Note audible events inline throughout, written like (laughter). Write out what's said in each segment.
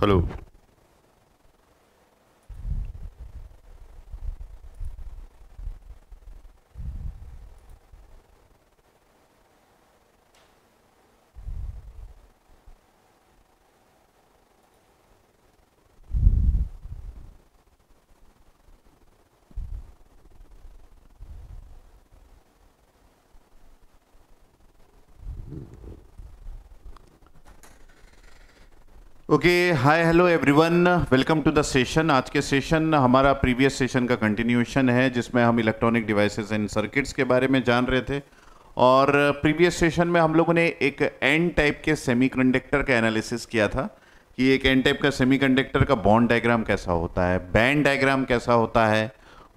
Hello okay hi hello everyone welcome to the session आज के session हमारा previous session का कंटिन्यूशन है जिसमें हम इलेक्ट्रॉनिक डिवाइसेस एंड सर्किट्स के बारे में जान रहे थे और प्रीवियस सेशन में हम लोगों ने एक एन टाइप के सेमीकंडक्टर का एनालिसिस किया था कि एक एन टाइप का सेमीकंडक्टर का बॉन्ड डायग्राम कैसा होता है बैंड डायग्राम कैसा होता है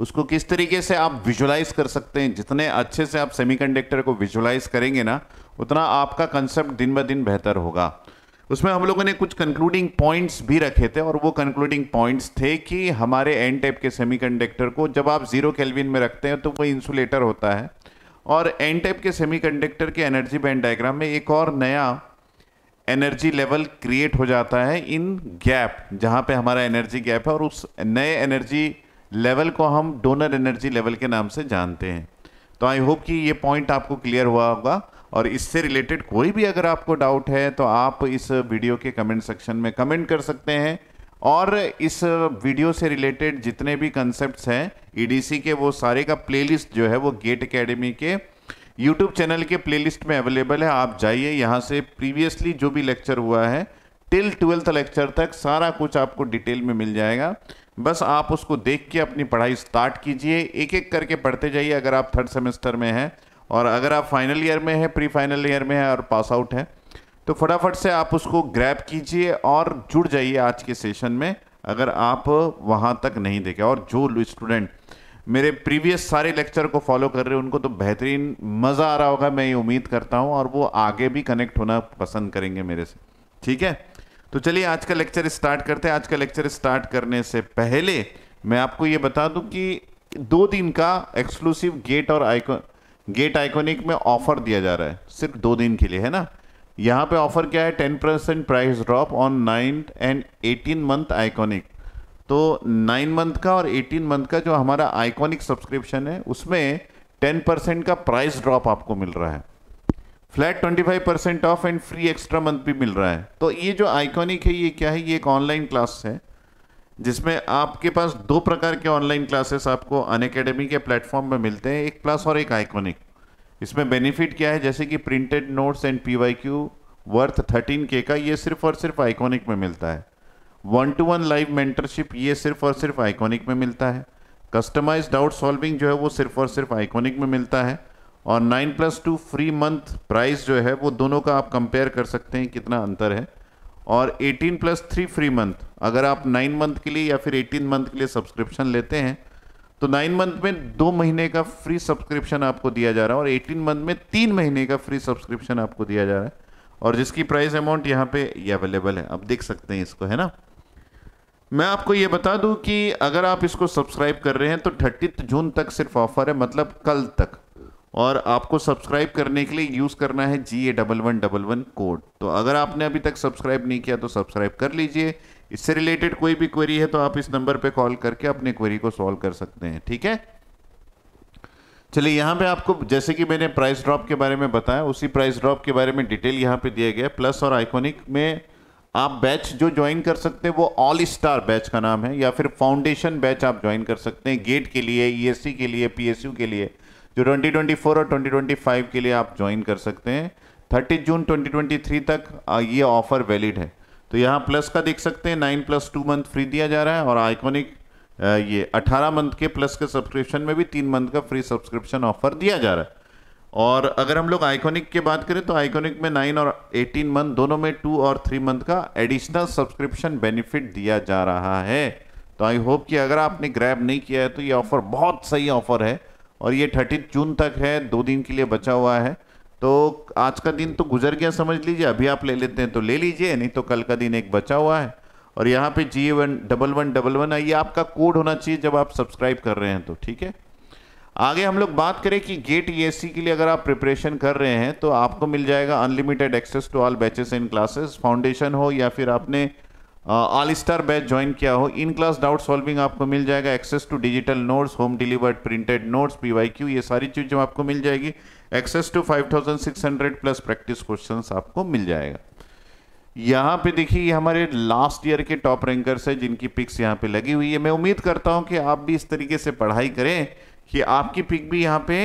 उसको किस तरीके से आप विजुलाइज कर सकते हैं जितने अच्छे से आप सेमी को विजुलाइज करेंगे ना उतना आपका कंसेप्ट दिन ब दिन बेहतर होगा उसमें हम लोगों ने कुछ कंक्लूडिंग पॉइंट्स भी रखे थे और वो कंक्लूडिंग पॉइंट्स थे कि हमारे एन टाइप के सेमीकंडक्टर को जब आप जीरो केल्विन में रखते हैं तो वो इंसुलेटर होता है और एन टाइप के सेमीकंडक्टर के एनर्जी बैंड डायग्राम में एक और नया एनर्जी लेवल क्रिएट हो जाता है इन गैप जहाँ पर हमारा एनर्जी गैप है और उस नए एनर्जी लेवल को हम डोनर एनर्जी लेवल के नाम से जानते हैं तो आई होप कि ये पॉइंट आपको क्लियर हुआ होगा और इससे रिलेटेड कोई भी अगर आपको डाउट है तो आप इस वीडियो के कमेंट सेक्शन में कमेंट कर सकते हैं और इस वीडियो से रिलेटेड जितने भी कंसेप्ट हैं ईडीसी के वो सारे का प्लेलिस्ट जो है वो गेट अकेडमी के यूट्यूब चैनल के प्लेलिस्ट में अवेलेबल है आप जाइए यहाँ से प्रीवियसली जो भी लेक्चर हुआ है टिल ट्वेल्थ लेक्चर तक सारा कुछ आपको डिटेल में मिल जाएगा बस आप उसको देख के अपनी पढ़ाई स्टार्ट कीजिए एक एक करके पढ़ते जाइए अगर आप थर्ड सेमेस्टर में हैं और अगर आप फाइनल ईयर में हैं प्री फाइनल ईयर में हैं और पास आउट हैं तो फटाफट से आप उसको ग्रैप कीजिए और जुड़ जाइए आज के सेशन में अगर आप वहाँ तक नहीं देखे और जो स्टूडेंट मेरे प्रीवियस सारे लेक्चर को फॉलो कर रहे हैं उनको तो बेहतरीन मज़ा आ रहा होगा मैं ये उम्मीद करता हूँ और वो आगे भी कनेक्ट होना पसंद करेंगे मेरे से ठीक है तो चलिए आज का लेक्चर स्टार्ट करते हैं आज का लेक्चर स्टार्ट करने से पहले मैं आपको ये बता दूँ कि दो दिन का एक्सक्लूसिव गेट और आइकॉन गेट आइकोनिक में ऑफर दिया जा रहा है सिर्फ दो दिन के लिए है ना यहाँ पे ऑफर क्या है ten percent price drop on nine and eighteen month iconic तो नाइन मंथ का और एटीन मंथ का जो हमारा आइकॉनिक सब्सक्रिप्शन है उसमें टेन परसेंट का प्राइस ड्रॉप आपको मिल रहा है flat twenty five percent off and free extra month भी मिल रहा है तो ये जो आइकॉनिक है ये क्या है ये एक ऑनलाइन क्लास है जिसमें आपके पास दो प्रकार के ऑनलाइन क्लासेस आपको अन के प्लेटफॉर्म में मिलते हैं एक प्लस और एक आइकॉनिक इसमें बेनिफिट क्या है जैसे कि printed notes and P Y Q worth thirteen K का ये सिर्फ और सिर्फ आइकॉनिक में मिलता है one to one live mentorship ये सिर्फ और सिर्फ आइकॉनिक में मिलता है कस्टमाइज डाउट सॉल्विंग जो है वो सिर्फ और सिर्फ आइकॉनिक में मिलता है और nine plus two free month price जो है वो दोनों का आप कंपेयर कर सकते हैं कितना अंतर है और 18 प्लस थ्री फ्री मंथ अगर आप नाइन मंथ के लिए या फिर 18 मंथ के लिए सब्सक्रिप्शन लेते हैं तो नाइन मंथ में दो महीने का फ्री सब्सक्रिप्शन आपको दिया जा रहा है और 18 मंथ में तीन महीने का फ्री सब्सक्रिप्शन आपको दिया जा रहा है और जिसकी प्राइस अमाउंट यहाँ पे ये अवेलेबल है आप देख सकते हैं इसको है ना मैं आपको ये बता दूं कि अगर आप इसको सब्सक्राइब कर रहे हैं तो थर्टी जून तक सिर्फ ऑफर है मतलब कल तक और आपको सब्सक्राइब करने के लिए यूज़ करना है जी A double one double one code तो अगर आपने अभी तक सब्सक्राइब नहीं किया तो सब्सक्राइब कर लीजिए इससे रिलेटेड कोई भी क्वेरी है तो आप इस नंबर पे कॉल करके अपने क्वेरी को सॉल्व कर सकते हैं ठीक है चलिए यहां पे आपको जैसे कि मैंने प्राइस ड्रॉप के बारे में बताया उसी प्राइस ड्रॉप के बारे में डिटेल यहां पे दिया गया प्लस और आइकोनिक में आप बैच जो ज्वाइन कर सकते हैं वो ऑल स्टार बैच का नाम है या फिर फाउंडेशन बैच आप ज्वाइन कर सकते हैं गेट के लिए ई e के लिए पी के लिए जो 2024 और 2025 के लिए आप ज्वाइन कर सकते हैं 30 जून 2023 तक ये ऑफर वैलिड है तो यहाँ प्लस का देख सकते हैं nine plus two month free दिया जा रहा है और आइकॉनिक ये 18 मंथ के प्लस के सब्सक्रिप्शन में भी तीन मंथ का फ्री सब्सक्रिप्शन ऑफर दिया जा रहा है और अगर हम लोग आइकॉनिक की बात करें तो आइकॉनिक में नाइन और एटीन मंथ दोनों में टू और थ्री मंथ का एडिशनल सब्सक्रिप्शन बेनिफिट दिया जा रहा है तो आई होप कि अगर आपने ग्रैब नहीं किया है तो ये ऑफर बहुत सही ऑफर है और ये थर्टीन जून तक है दो दिन के लिए बचा हुआ है तो आज का दिन तो गुजर गया समझ लीजिए अभी आप ले लेते हैं तो ले लीजिए नहीं तो कल का दिन एक बचा हुआ है और यहाँ पे G one double one double one ये आपका कोड होना चाहिए जब आप सब्सक्राइब कर रहे हैं तो ठीक है आगे हम लोग बात करें कि गेट ई e के लिए अगर आप प्रिपरेशन कर रहे हैं तो आपको मिल जाएगा unlimited access to all batches and classes foundation हो या फिर आपने ऑल स्टार बैच ज्वाइन किया हो इन क्लास डाउट सॉल्विंग आपको मिल जाएगा access to digital notes home delivered printed notes P ये सारी चीज़ें आपको मिल जाएगी access to 5600 plus practice questions आपको मिल जाएगा यहाँ पे देखिए ये हमारे लास्ट ईयर के टॉप रैंकर्स हैं जिनकी पिक्स यहाँ पे लगी हुई है मैं उम्मीद करता हूँ कि आप भी इस तरीके से पढ़ाई करें कि आपकी पिक भी यहाँ पे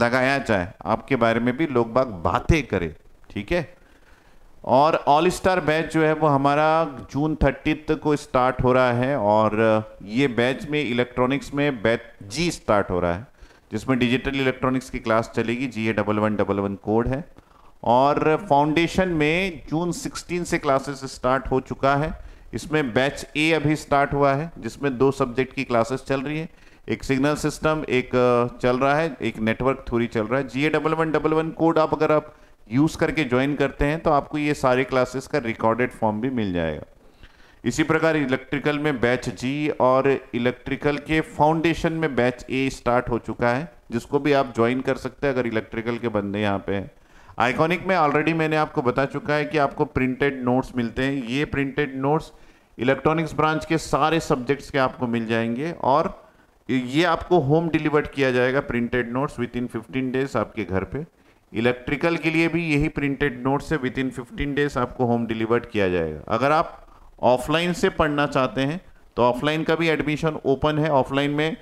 लगाया जाए आपके बारे में भी लोग बाग बातें करें ठीक है और ऑल स्टार बैच जो है वो हमारा जून थर्टीथ को स्टार्ट हो रहा है और uh, ये बैच में इलेक्ट्रॉनिक्स में बैच जी स्टार्ट हो रहा है जिसमें डिजिटल इलेक्ट्रॉनिक्स की क्लास चलेगी G A double one double one code है और फाउंडेशन में जून 16 से क्लासेस स्टार्ट हो चुका है इसमें बैच ए अभी स्टार्ट हुआ है जिसमें दो सब्जेक्ट की क्लासेस चल रही है एक सिग्नल सिस्टम एक uh, चल रहा है एक नेटवर्क थ्योरी चल रहा है जी A double one double one code आप अगर आप यूज़ करके ज्वाइन करते हैं तो आपको ये सारे क्लासेस का रिकॉर्डेड फॉर्म भी मिल जाएगा इसी प्रकार इलेक्ट्रिकल में बैच जी और इलेक्ट्रिकल के फाउंडेशन में बैच ए स्टार्ट हो चुका है जिसको भी आप ज्वाइन कर सकते हैं अगर इलेक्ट्रिकल के बंदे यहाँ पे हैं आइकॉनिक में ऑलरेडी मैंने आपको बता चुका है कि आपको प्रिंटेड नोट्स मिलते हैं ये प्रिंटेड नोट्स इलेक्ट्रॉनिक्स ब्रांच के सारे सब्जेक्ट्स के आपको मिल जाएंगे और ये आपको होम डिलीवर्ड किया जाएगा printed notes within fifteen days आपके घर पर इलेक्ट्रिकल के लिए भी यही प्रिंटेड नोट से विद इन फिफ्टीन डेज आपको होम डिलीवर्ड किया जाएगा अगर आप ऑफलाइन से पढ़ना चाहते हैं तो ऑफलाइन का भी एडमिशन ओपन है ऑफलाइन में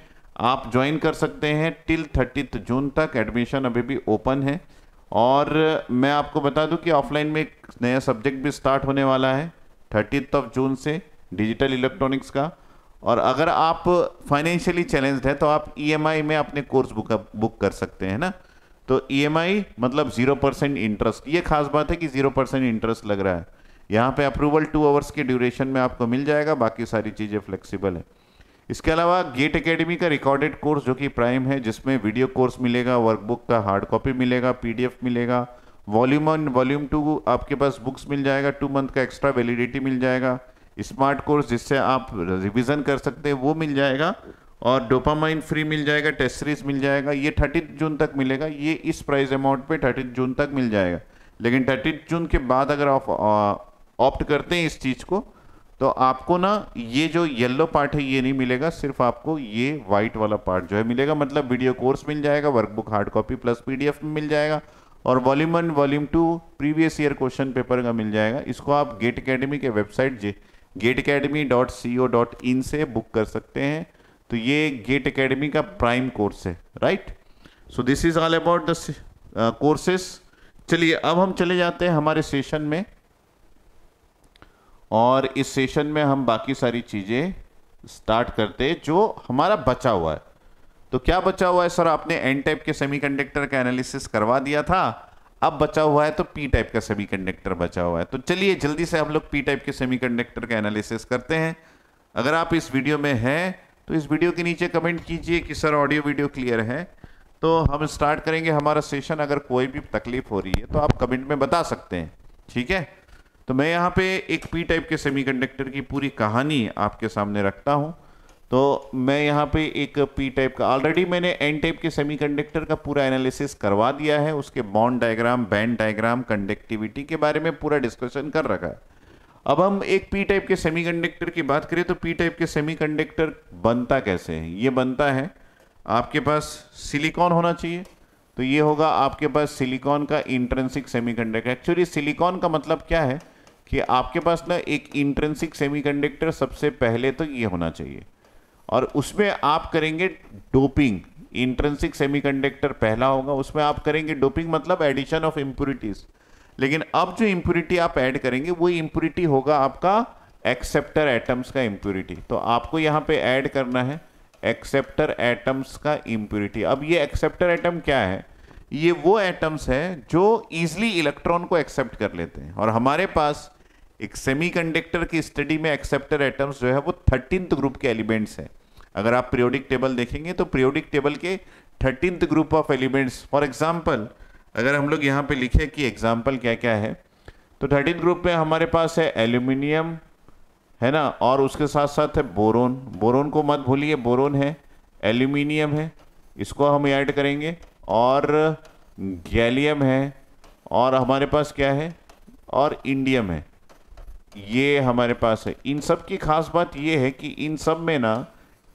आप ज्वाइन कर सकते हैं टिल थर्टीथ जून तक एडमिशन अभी भी ओपन है और मैं आपको बता दूं कि ऑफलाइन में एक नया सब्जेक्ट भी स्टार्ट होने वाला है थर्टीथ ऑफ जून से डिजिटल इलेक्ट्रॉनिक्स का और अगर आप फाइनेंशियली चैलेंज्ड हैं तो आप ईएमआई e में अपने कोर्स बुक बुक कर सकते हैं ना तो ई e मतलब जीरो परसेंट इंटरेस्ट ये खास बात है कि जीरो परसेंट इंटरेस्ट लग रहा है यहाँ पे अप्रूवल टू आवर्स के ड्यूरेशन में आपको मिल जाएगा बाकी सारी चीज़ें फ्लेक्सिबल है इसके अलावा गेट एकेडमी का रिकॉर्डेड कोर्स जो कि प्राइम है जिसमें वीडियो कोर्स मिलेगा वर्कबुक का हार्ड कॉपी मिलेगा पीडीएफ मिलेगा वॉल्यूम वन वॉल्यूम टू आपके पास बुक्स मिल जाएगा टू मंथ का एक्स्ट्रा वैलिडिटी मिल जाएगा स्मार्ट कोर्स जिससे आप रिविज़न कर सकते हैं वो मिल जाएगा और डोपामाइन फ्री मिल जाएगा टेस्ट सीरीज मिल जाएगा ये थर्टी जून तक मिलेगा ये इस प्राइस अमाउंट पे थर्टी जून तक मिल जाएगा लेकिन थर्टी जून के बाद अगर आप ऑप्ट करते हैं इस चीज़ को तो आपको ना ये जो येलो पार्ट है ये नहीं मिलेगा सिर्फ आपको ये वाइट वाला पार्ट जो है मिलेगा मतलब वीडियो कोर्स मिल जाएगा workbook hard copy plus P मिल जाएगा और volume one volume two previous year question paper का मिल जाएगा इसको आप गेट अकेडमी के वेबसाइट जे GATE Academy dot C O dot in से बुक कर सकते हैं तो ये गेट एकेडमी का प्राइम कोर्स है right so this is all about the courses चलिए अब हम चले जाते हैं हमारे सेशन में और इस सेशन में हम बाकी सारी चीज़ें स्टार्ट करते हैं जो हमारा बचा हुआ है तो क्या बचा हुआ है सर आपने एन टाइप के सेमीकंडक्टर का एनालिसिस करवा दिया था अब बचा हुआ है तो पी टाइप का सेमीकंडक्टर बचा हुआ है तो चलिए जल्दी से हम लोग पी टाइप के सेमीकंडक्टर का एनालिसिस करते हैं अगर आप इस वीडियो में हैं तो इस वीडियो के नीचे कमेंट कीजिए कि सर ऑडियो वीडियो क्लियर है तो हम स्टार्ट करेंगे हमारा सेशन अगर कोई भी तकलीफ हो रही है तो आप कमेंट में बता सकते हैं ठीक है तो मैं यहाँ पे एक पी टाइप के सेमीकंडक्टर की पूरी कहानी आपके सामने रखता हूँ तो मैं यहाँ पे एक पी टाइप का ऑलरेडी मैंने एन टाइप के सेमीकंडक्टर का पूरा एनालिसिस करवा दिया है उसके bond diagram band diagram conductivity के बारे में पूरा डिस्कशन कर रखा है अब हम एक पी टाइप के सेमीकंडक्टर की बात करें तो पी टाइप के सेमीकंडक्टर बनता कैसे है ये बनता है आपके पास सिलिकॉन होना चाहिए तो ये होगा आपके पास सिलिकॉन का इंट्रेंसिक सेमीकंडक्टर एक्चुअली सिलिकॉन का मतलब क्या है कि आपके पास ना एक इंट्रेंसिक सेमीकंडक्टर सबसे पहले तो ये होना चाहिए और उसमें आप करेंगे डोपिंग इंट्रेंसिक सेमीकंडक्टर पहला होगा उसमें आप करेंगे डोपिंग मतलब एडिशन ऑफ इम्प्यूरिटीज़ लेकिन अब जो इंप्यूरिटी आप ऐड करेंगे वो इंप्यूरिटी होगा आपका एक्सेप्टर एटम्स का इंप्यूरिटी तो आपको यहां पे ऐड करना है एक्सेप्टर एटम्स का इंप्यूरिटी अब ये एक्सेप्टर एटम क्या है ये वो एटम्स है जो इजिली इलेक्ट्रॉन को एक्सेप्ट कर लेते हैं और हमारे पास एक सेमीकंडक्टर की स्टडी में एक्सेप्टर एटम्स जो है वो थर्टीन ग्रुप के एलिमेंट्स हैं अगर आप प्रियोडिक टेबल देखेंगे तो प्रियोडिक टेबल के thirteen group of elements for example अगर हम लोग यहाँ पे लिखें कि एग्जाम्पल क्या क्या है तो थर्टीन ग्रुप में हमारे पास है एल्यूमिनियम है ना और उसके साथ साथ है बोरोन बोरोन को मत भूलिए बोरोन है एल्यूमिनियम है इसको हम ऐड करेंगे और गैलियम है और हमारे पास क्या है और इंडियम है ये हमारे पास है इन सब की खास बात ये है कि इन सब में ना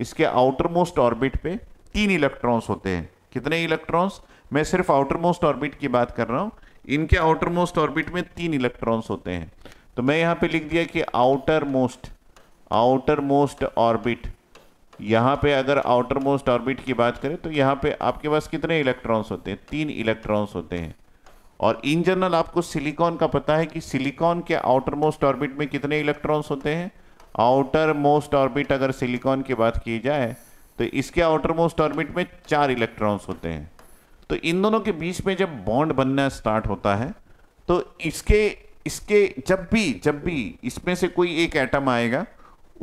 इसके आउटर मोस्ट ऑर्बिट पे तीन इलेक्ट्रॉन्स होते हैं कितने इलेक्ट्रॉन्स मैं सिर्फ आउटर मोस्ट ऑर्बिट की बात कर रहा हूँ इनके आउटर मोस्ट ऑर्बिट में तीन इलेक्ट्रॉन्स होते हैं तो मैं यहाँ पे लिख दिया कि outer most outer most orbit यहाँ पे अगर आउटर मोस्ट ऑर्बिट की बात करें तो यहाँ पे आपके पास कितने इलेक्ट्रॉन्स होते हैं तीन इलेक्ट्रॉन्स होते हैं और इन जनरल आपको सिलिकॉन का पता है कि सिलिकॉन के आउटर मोस्ट ऑर्बिट में कितने इलेक्ट्रॉन्स होते हैं आउटर मोस्ट ऑर्बिट अगर सिलिकॉन की बात की जाए तो इसके आउटर मोस्ट ऑर्बिट में चार इलेक्ट्रॉन्स होते हैं तो इन दोनों के बीच में जब बॉन्ड बनना स्टार्ट होता है तो इसके इसके जब भी जब भी इसमें से कोई एक एटम आएगा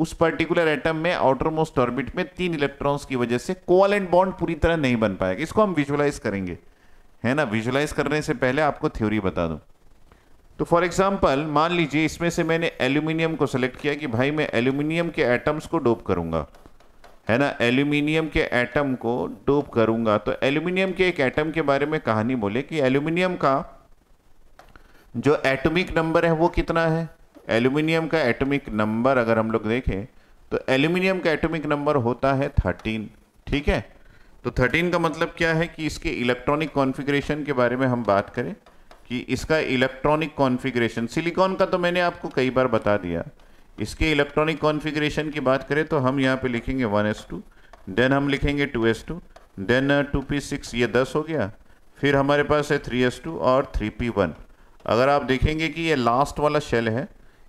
उस पर्टिकुलर एटम में आउटर मोस्ट ऑर्बिट में तीन इलेक्ट्रॉन्स की वजह से एंड बॉन्ड पूरी तरह नहीं बन पाएगा इसको हम विजुअलाइज करेंगे है ना विजुअलाइज करने से पहले आपको थ्योरी बता दूं तो फॉर एग्जांपल मान लीजिए इसमें से मैंने एल्यूमिनियम को सेलेक्ट किया कि भाई मैं एल्यूमिनियम के एटम्स को डोप करूंगा है ना एल्यूमिनियम के एटम को डोप करूंगा तो एल्यूमिनियम के एक एटम के बारे में कहानी बोले कि एल्यूमिनियम का जो एटॉमिक नंबर है वो कितना है एल्यूमिनियम का एटॉमिक नंबर अगर हम लोग देखें तो एल्यूमिनियम का एटॉमिक नंबर होता है थर्टीन ठीक है तो थर्टीन का मतलब क्या है कि इसके इलेक्ट्रॉनिक कॉन्फ़िगरेशन के बारे में हम बात करें कि इसका इलेक्ट्रॉनिक कॉन्फ़िगरेशन सिलिकॉन का तो मैंने आपको कई बार बता दिया इसके इलेक्ट्रॉनिक कॉन्फ़िगरेशन की बात करें तो हम यहाँ पे लिखेंगे 1s2 देन हम लिखेंगे 2s2 देन 2p6 ये 10 हो गया फिर हमारे पास है 3s2 और 3p1 अगर आप देखेंगे कि ये लास्ट वाला शेल है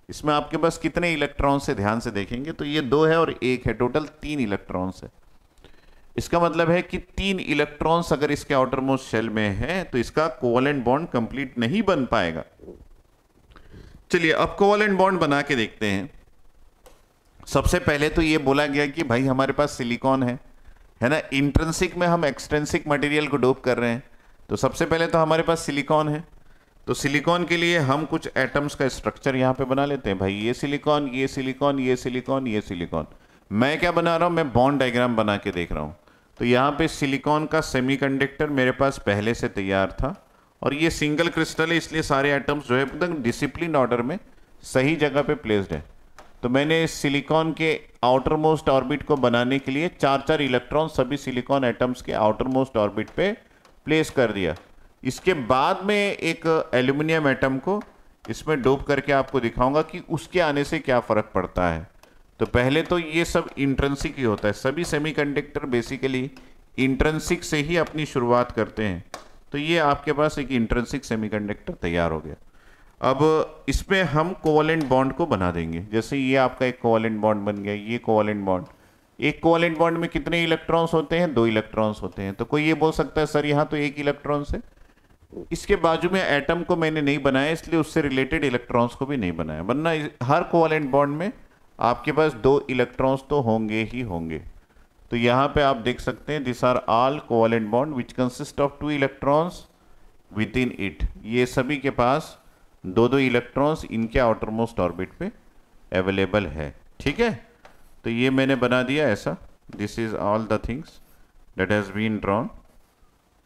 इसमें आपके पास कितने इलेक्ट्रॉन से ध्यान से देखेंगे तो ये दो है और एक है टोटल तीन इलेक्ट्रॉन्स है इसका मतलब है कि तीन इलेक्ट्रॉन्स अगर इसके आउटर मोस्ट शेल में है तो इसका कोवलेंट बॉन्ड कंप्लीट नहीं बन पाएगा चलिए अब कोवलेंट बॉन्ड बना के देखते हैं सबसे पहले तो ये बोला गया कि भाई हमारे पास सिलिकॉन है है ना इंट्रेंसिक में हम एक्सट्रेंसिक मटेरियल को डोप कर रहे हैं तो सबसे पहले तो हमारे पास सिलिकॉन है तो सिलिकॉन के लिए हम कुछ एटम्स का स्ट्रक्चर यहाँ पे बना लेते हैं भाई ये सिलिकॉन ये सिलिकॉन ये सिलिकॉन ये सिलिकॉन मैं क्या बना रहा हूँ मैं बॉन्ड डायग्राम बना के देख रहा हूँ तो यहाँ पे सिलिकॉन का सेमीकंडक्टर मेरे पास पहले से तैयार था और ये सिंगल क्रिस्टल है इसलिए सारे आइटम्स जो है एकदम डिसिप्लिन ऑर्डर में सही जगह पर प्लेस्ड है तो मैंने सिलिकॉन के आउटर मोस्ट ऑर्बिट को बनाने के लिए चार चार इलेक्ट्रॉन सभी सिलिकॉन एटम्स के आउटर मोस्ट ऑर्बिट पे प्लेस कर दिया इसके बाद में एक एल्यूमिनियम एटम को इसमें डोप करके आपको दिखाऊंगा कि उसके आने से क्या फ़र्क पड़ता है तो पहले तो ये सब इंट्रेंसिक ही होता है सभी सेमीकंडक्टर बेसिकली इंट्रेंसिक से ही अपनी शुरुआत करते हैं तो ये आपके पास एक इंट्रेंसिक सेमीकंडक्टर तैयार हो गया अब इसमें हम कोवलेंट बॉन्ड को बना देंगे जैसे ये आपका एक कोवालेंट बॉन्ड बन गया ये कोवालेंट बॉन्ड एक कोवलेंट बॉन्ड में कितने इलेक्ट्रॉन्स होते हैं दो इलेक्ट्रॉन्स होते हैं तो कोई ये बोल सकता है सर यहाँ तो एक इलेक्ट्रॉन्स है इसके बाजू में एटम को मैंने नहीं बनाया इसलिए उससे रिलेटेड इलेक्ट्रॉन्स को भी नहीं बनाया वरना हर कोवलेंट बॉन्ड में आपके पास दो इलेक्ट्रॉन्स तो होंगे ही होंगे तो यहाँ पर आप देख सकते हैं this are all covalent bond which consist of two electrons within it ये सभी के पास दो दो इलेक्ट्रॉन्स इनके आउटर मोस्ट ऑर्बिट पे अवेलेबल है ठीक है तो ये मैंने बना दिया ऐसा this is all the things that has been drawn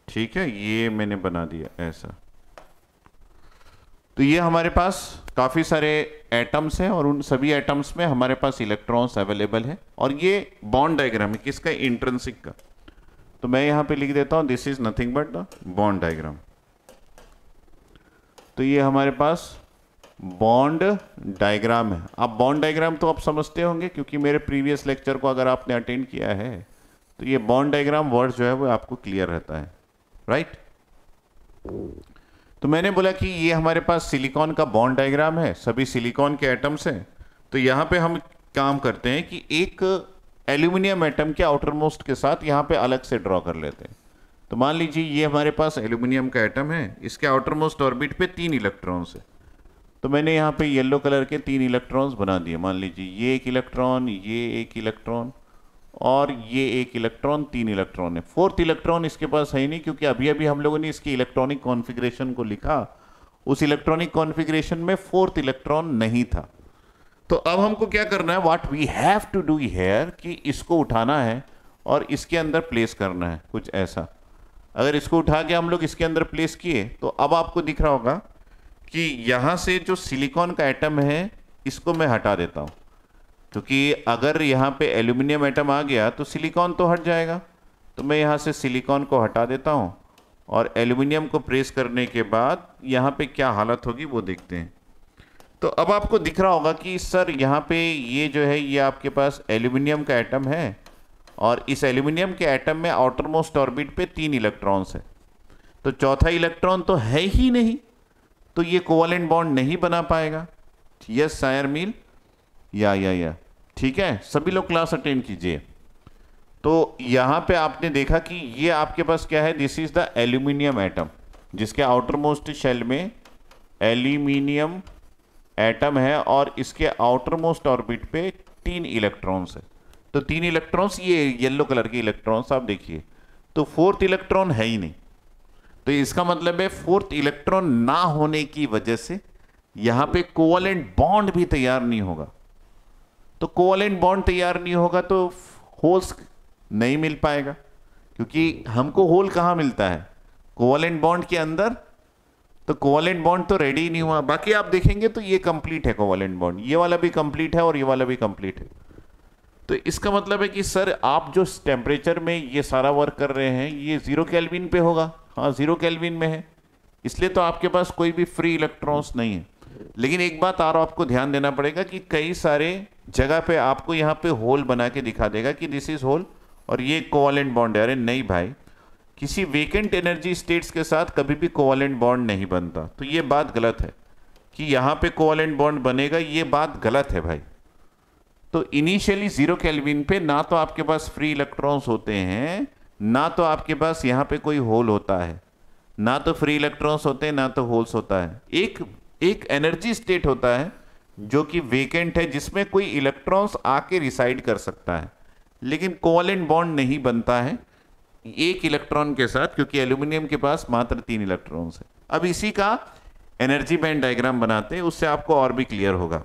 ठीक है ये मैंने बना दिया ऐसा तो ये हमारे पास काफ़ी सारे एटम्स हैं और उन सभी एटम्स में हमारे पास इलेक्ट्रॉन्स अवेलेबल है और ये बॉन्ड डायग्राम है किसका इंट्रेंसिक का तो मैं यहाँ पे लिख देता हूँ this is nothing but the bond diagram तो ये हमारे पास बॉन्ड डायग्राम है आप बॉन्ड डायग्राम तो आप समझते होंगे क्योंकि मेरे प्रीवियस लेक्चर को अगर आपने अटेंड किया है तो ये बॉन्ड डायग्राम वर्ड जो है वो आपको क्लियर रहता है राइट तो मैंने बोला कि ये हमारे पास सिलिकॉन का बॉन्ड डायग्राम है सभी सिलिकॉन के एटम्स हैं तो यहां पे हम काम करते हैं कि एक एल्यूमिनियम एटम के आउटर मोस्ट के साथ यहाँ पे अलग से ड्रॉ कर लेते हैं तो मान लीजिए ये हमारे पास एल्यूमिनियम का एटम है इसके आउटर मोस्ट ऑर्बिट पे तीन इलेक्ट्रॉन्स है तो मैंने यहाँ पे येलो कलर के तीन इलेक्ट्रॉन्स बना दिए मान लीजिए ये एक इलेक्ट्रॉन ये एक इलेक्ट्रॉन और ये एक इलेक्ट्रॉन तीन इलेक्ट्रॉन है फोर्थ इलेक्ट्रॉन इसके पास है ही नहीं क्योंकि अभी अभी हम लोगों ने इसकी इलेक्ट्रॉनिक कॉन्फ़िगरेशन को लिखा उस इलेक्ट्रॉनिक कॉन्फ़िगरेशन में फोर्थ इलेक्ट्रॉन नहीं था तो अब हमको क्या करना है what we have to do here कि इसको उठाना है और इसके अंदर प्लेस करना है कुछ ऐसा अगर इसको उठा के हम लोग इसके अंदर प्लेस किए तो अब आपको दिख रहा होगा कि यहाँ से जो सिलिकॉन का एटम है इसको मैं हटा देता हूँ क्योंकि अगर यहाँ पे एल्यूमिनियम एटम आ गया तो सिलिकॉन तो हट जाएगा तो मैं यहाँ से सिलिकॉन को हटा देता हूँ और एल्यूमिनियम को प्रेस करने के बाद यहाँ पे क्या हालत होगी वो देखते हैं तो अब आपको दिख रहा होगा कि सर यहाँ पे ये जो है ये आपके पास एल्यूमिनियम का आइटम है और इस एल्यूमिनियम के एटम में आउटर मोस्ट ऑर्बिट पे तीन इलेक्ट्रॉन्स हैं तो चौथा इलेक्ट्रॉन तो है ही नहीं तो ये कोवलेंट बॉन्ड नहीं बना पाएगा यस सायर मील या या या ठीक है सभी लोग क्लास अटेंड कीजिए तो यहाँ पे आपने देखा कि ये आपके पास क्या है this is the aluminium atom जिसके आउटर मोस्ट शेल में एल्यूमिनियम एटम है और इसके आउटर मोस्ट ऑर्बिट पे तीन इलेक्ट्रॉन्स है तो तीन इलेक्ट्रॉन्स ये येलो कलर के इलेक्ट्रॉन्स आप देखिए तो फोर्थ इलेक्ट्रॉन है ही नहीं तो इसका मतलब है फोर्थ इलेक्ट्रॉन ना होने की वजह से यहां पे कोवलेंट बॉन्ड भी तैयार नहीं होगा तो कोवलेंट बॉन्ड तैयार नहीं होगा तो होल्स नहीं मिल पाएगा क्योंकि हमको होल कहाँ मिलता है कोवलेंट बॉन्ड के अंदर तो कोवलेंट बॉन्ड तो रेडी नहीं हुआ बाकी आप देखेंगे तो ये कंप्लीट है कोवलेंट बॉन्ड ये वाला भी कंप्लीट है और ये वाला भी कंप्लीट है तो इसका मतलब है कि सर आप जो टेम्परेचर में ये सारा वर्क कर रहे हैं ये ज़ीरो कैलविन पे होगा हाँ ज़ीरो कैलविन में है इसलिए तो आपके पास कोई भी फ्री इलेक्ट्रॉन्स नहीं है लेकिन एक बात और आपको ध्यान देना पड़ेगा कि कई सारे जगह पे आपको यहाँ पे होल बना के दिखा देगा कि दिस इज़ होल और ये कोवालेंट बॉन्ड है अरे नहीं भाई किसी वेकेंट एनर्जी स्टेट्स के साथ कभी भी कोवालेंट बॉन्ड नहीं बनता तो ये बात गलत है कि यहाँ पे कोवालेंट बॉन्ड बनेगा ये बात गलत है भाई तो इनिशियली जीरो केल्विन पे ना तो आपके पास फ्री इलेक्ट्रॉन्स होते हैं ना तो आपके पास यहाँ पे कोई होल होता है ना तो फ्री इलेक्ट्रॉन्स होते हैं ना तो होल्स होता है एक एक एनर्जी स्टेट होता है जो कि वेकेंट है जिसमें कोई इलेक्ट्रॉन्स आके रिसाइड कर सकता है लेकिन कोवलेंट बॉन्ड नहीं बनता है एक इलेक्ट्रॉन के साथ क्योंकि एल्यूमिनियम के पास मात्र तीन इलेक्ट्रॉन्स है अब इसी का एनर्जी बैंड डायग्राम बनाते हैं उससे आपको और भी क्लियर होगा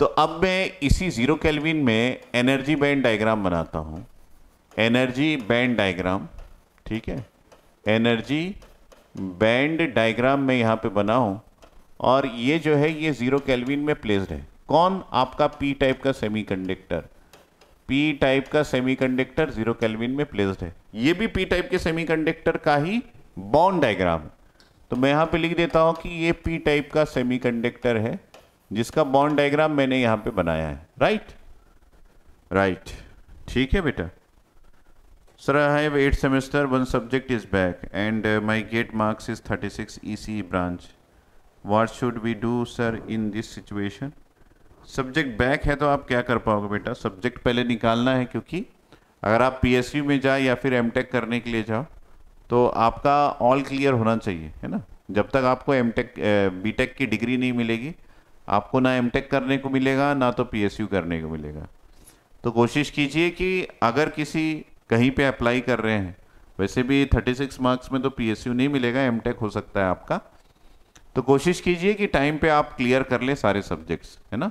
तो अब मैं इसी ज़ीरो कैलविन में एनर्जी बैंड डायग्राम बनाता हूँ एनर्जी बैंड डायग्राम ठीक है एनर्जी बैंड डायग्राम में यहाँ पे बना और ये जो है ये ज़ीरो कैलविन में प्लेस्ड है कौन आपका पी टाइप का सेमीकंडक्टर पी टाइप का सेमीकंडक्टर जीरो कैलविन में प्लेस्ड है ये भी पी टाइप के सेमीकंडक्टर का ही बॉन्ड डायग्राम तो मैं यहाँ पे लिख देता हूँ कि ये पी टाइप का सेमीकंडक्टर है जिसका बॉन्ड डायग्राम मैंने यहां पे बनाया है राइट राइट ठीक है बेटा sir I have eight semester one subject is back and my GATE marks is thirty six E C branch what should we do sir in this situation subject back है तो आप क्या कर पाओगे बेटा सब्जेक्ट पहले निकालना है क्योंकि अगर आप पीएसयू में जाए या फिर एमटेक करने के लिए जाओ तो आपका ऑल क्लियर होना चाहिए है ना जब तक आपको एमटेक बीटेक uh, की डिग्री नहीं मिलेगी आपको ना एम करने को मिलेगा ना तो पी करने को मिलेगा तो कोशिश कीजिए कि अगर किसी कहीं पे अप्लाई कर रहे हैं वैसे भी 36 मार्क्स में तो पी नहीं मिलेगा एम हो सकता है आपका तो कोशिश कीजिए कि टाइम पे आप क्लियर कर लें सारे सब्जेक्ट्स है ना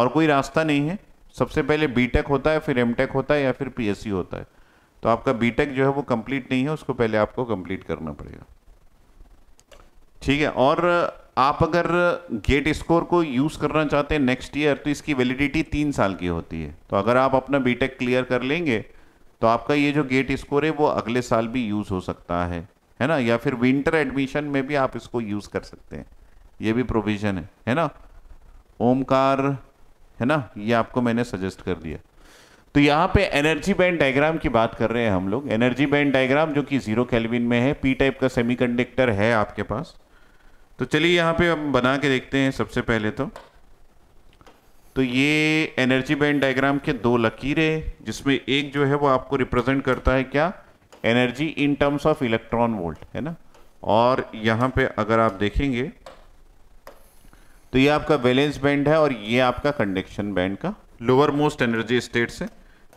और कोई रास्ता नहीं है सबसे पहले बी होता है फिर एम होता है या फिर पी होता है तो आपका बी जो है वो कंप्लीट नहीं है उसको पहले आपको कंप्लीट करना पड़ेगा ठीक है और आप अगर गेट स्कोर को यूज़ करना चाहते हैं नेक्स्ट ईयर तो इसकी वैलिडिटी तीन साल की होती है तो अगर आप अपना बीटेक क्लियर कर लेंगे तो आपका ये जो गेट स्कोर है वो अगले साल भी यूज़ हो सकता है है ना या फिर विंटर एडमिशन में भी आप इसको यूज़ कर सकते हैं ये भी प्रोविज़न है है ना ओमकार है ना ये आपको मैंने सजेस्ट कर दिया तो यहाँ पे एनर्जी बैंड डायग्राम की बात कर रहे हैं हम लोग एनर्जी बैंड डायग्राम जो कि जीरो कैलविन में है पी टाइप का सेमीकंडक्टर है आपके पास तो चलिए यहाँ पे हम बना के देखते हैं सबसे पहले तो तो ये एनर्जी बैंड डायग्राम के दो लकीरें जिसमें एक जो है वो आपको रिप्रेजेंट करता है क्या energy in terms of electron volt है ना और यहाँ पे अगर आप देखेंगे तो ये आपका वैलेंस बैंड है और ये आपका कंडक्शन बैंड का लोअर मोस्ट एनर्जी स्टेट से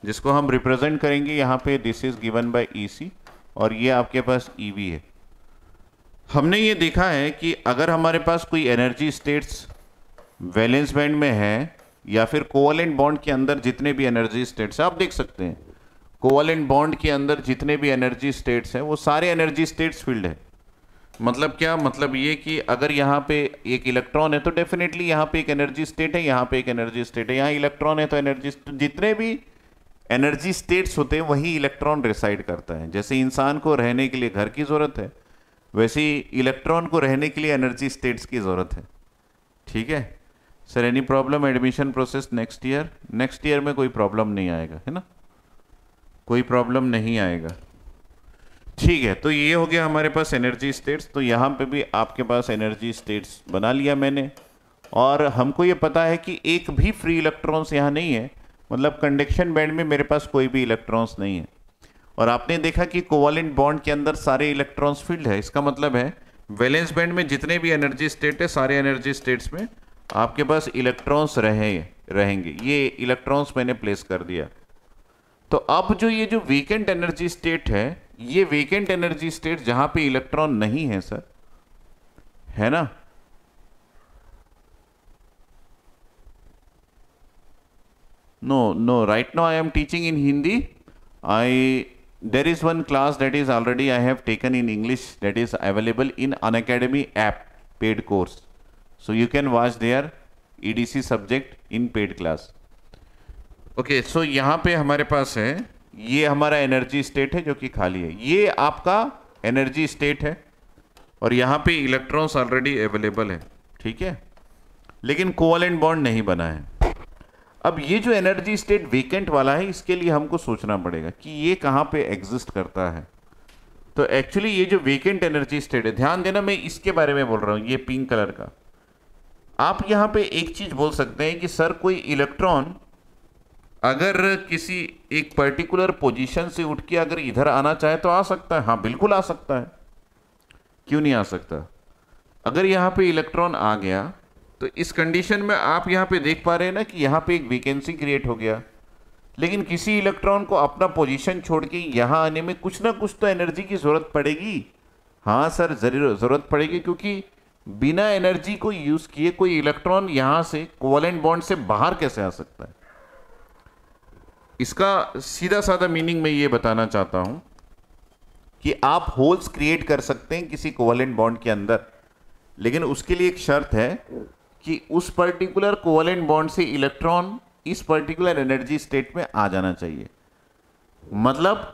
जिसको हम रिप्रेजेंट करेंगे यहाँ पे this is given by EC और ये आपके पास ईवी e है हमने ये देखा है कि अगर हमारे पास कोई एनर्जी स्टेट्स वैलेंस बैंड में है या फिर कोवलेंट बॉन्ड के अंदर जितने भी एनर्जी स्टेट्स हैं आप देख सकते हैं कोवलेंट बॉन्ड के अंदर जितने भी एनर्जी स्टेट्स हैं वो सारे एनर्जी स्टेट्स फील्ड है मतलब क्या मतलब ये कि अगर यहाँ पे एक इलेक्ट्रॉन है तो डेफिनेटली यहाँ पे एक एनर्जी स्टेट है यहाँ पे एक एनर्जी स्टेट है यहाँ इलेक्ट्रॉन है तो एनर्जी जितने भी एनर्जी स्टेट्स होते हैं वही इलेक्ट्रॉन रिसाइड करता है जैसे इंसान को रहने के लिए घर की ज़रूरत है वैसे ही इलेक्ट्रॉन को रहने के लिए एनर्जी स्टेट्स की ज़रूरत है ठीक है sir any problem admission process next year next year में कोई प्रॉब्लम नहीं आएगा है ना कोई प्रॉब्लम नहीं आएगा ठीक है तो ये हो गया हमारे पास एनर्जी स्टेट्स तो यहाँ पे भी आपके पास एनर्जी स्टेट्स बना लिया मैंने और हमको ये पता है कि एक भी फ्री इलेक्ट्रॉन्स यहाँ नहीं है मतलब कंडक्शन बैंड में मेरे पास कोई भी इलेक्ट्रॉन्स नहीं है और आपने देखा कि कोवालेंट बॉन्ड के अंदर सारे इलेक्ट्रॉन्स फील्ड है इसका मतलब है वैलेंस बैंड में जितने भी एनर्जी स्टेट है सारे एनर्जी स्टेट्स में आपके पास इलेक्ट्रॉन्स रहे रहेंगे ये इलेक्ट्रॉन्स मैंने प्लेस कर दिया तो अब जो ये जो वीकेंट एनर्जी स्टेट है ये वीकेंट एनर्जी स्टेट जहां पे इलेक्ट्रॉन नहीं है सर है ना no no right no I am teaching in Hindi I there is one class that is already I have taken in English that is available in Unacademy app paid course. So you can watch there EDC subject in paid class. okay, so yahan pe hamare paas hai ye hamara energy state hai jo ki khali hai ye aapka energy state hai और यहाँ पे electrons already available है ठीक है लेकिन covalent bond नहीं बना है अब ये जो एनर्जी स्टेट वेकेंट वाला है इसके लिए हमको सोचना पड़ेगा कि ये कहाँ पे एग्जिस्ट करता है तो एक्चुअली ये जो वेकेंट एनर्जी स्टेट है ध्यान देना मैं इसके बारे में बोल रहा हूँ ये पिंक कलर का आप यहाँ पे एक चीज़ बोल सकते हैं कि सर कोई इलेक्ट्रॉन अगर किसी एक पर्टिकुलर पोजिशन से उठ के अगर इधर आना चाहे तो आ सकता है हाँ बिल्कुल आ सकता है क्यों नहीं आ सकता अगर यहाँ पर इलेक्ट्रॉन आ गया तो इस कंडीशन में आप यहाँ पे देख पा रहे हैं ना कि यहाँ पे एक वैकेंसी क्रिएट हो गया लेकिन किसी इलेक्ट्रॉन को अपना पोजीशन छोड़ के यहाँ आने में कुछ ना कुछ तो एनर्जी की ज़रूरत पड़ेगी हाँ सर ज़रूरत पड़ेगी क्योंकि बिना एनर्जी को यूज़ किए कोई इलेक्ट्रॉन यहाँ से कोवलेंट बॉन्ड से बाहर कैसे आ सकता है इसका सीधा साधा मीनिंग मैं ये बताना चाहता हूँ कि आप होल्स क्रिएट कर सकते हैं किसी कोवलेंट बॉन्ड के अंदर लेकिन उसके लिए एक शर्त है कि उस पर्टिकुलर कोवलेंट बॉन्ड से इलेक्ट्रॉन इस पर्टिकुलर एनर्जी स्टेट में आ जाना चाहिए मतलब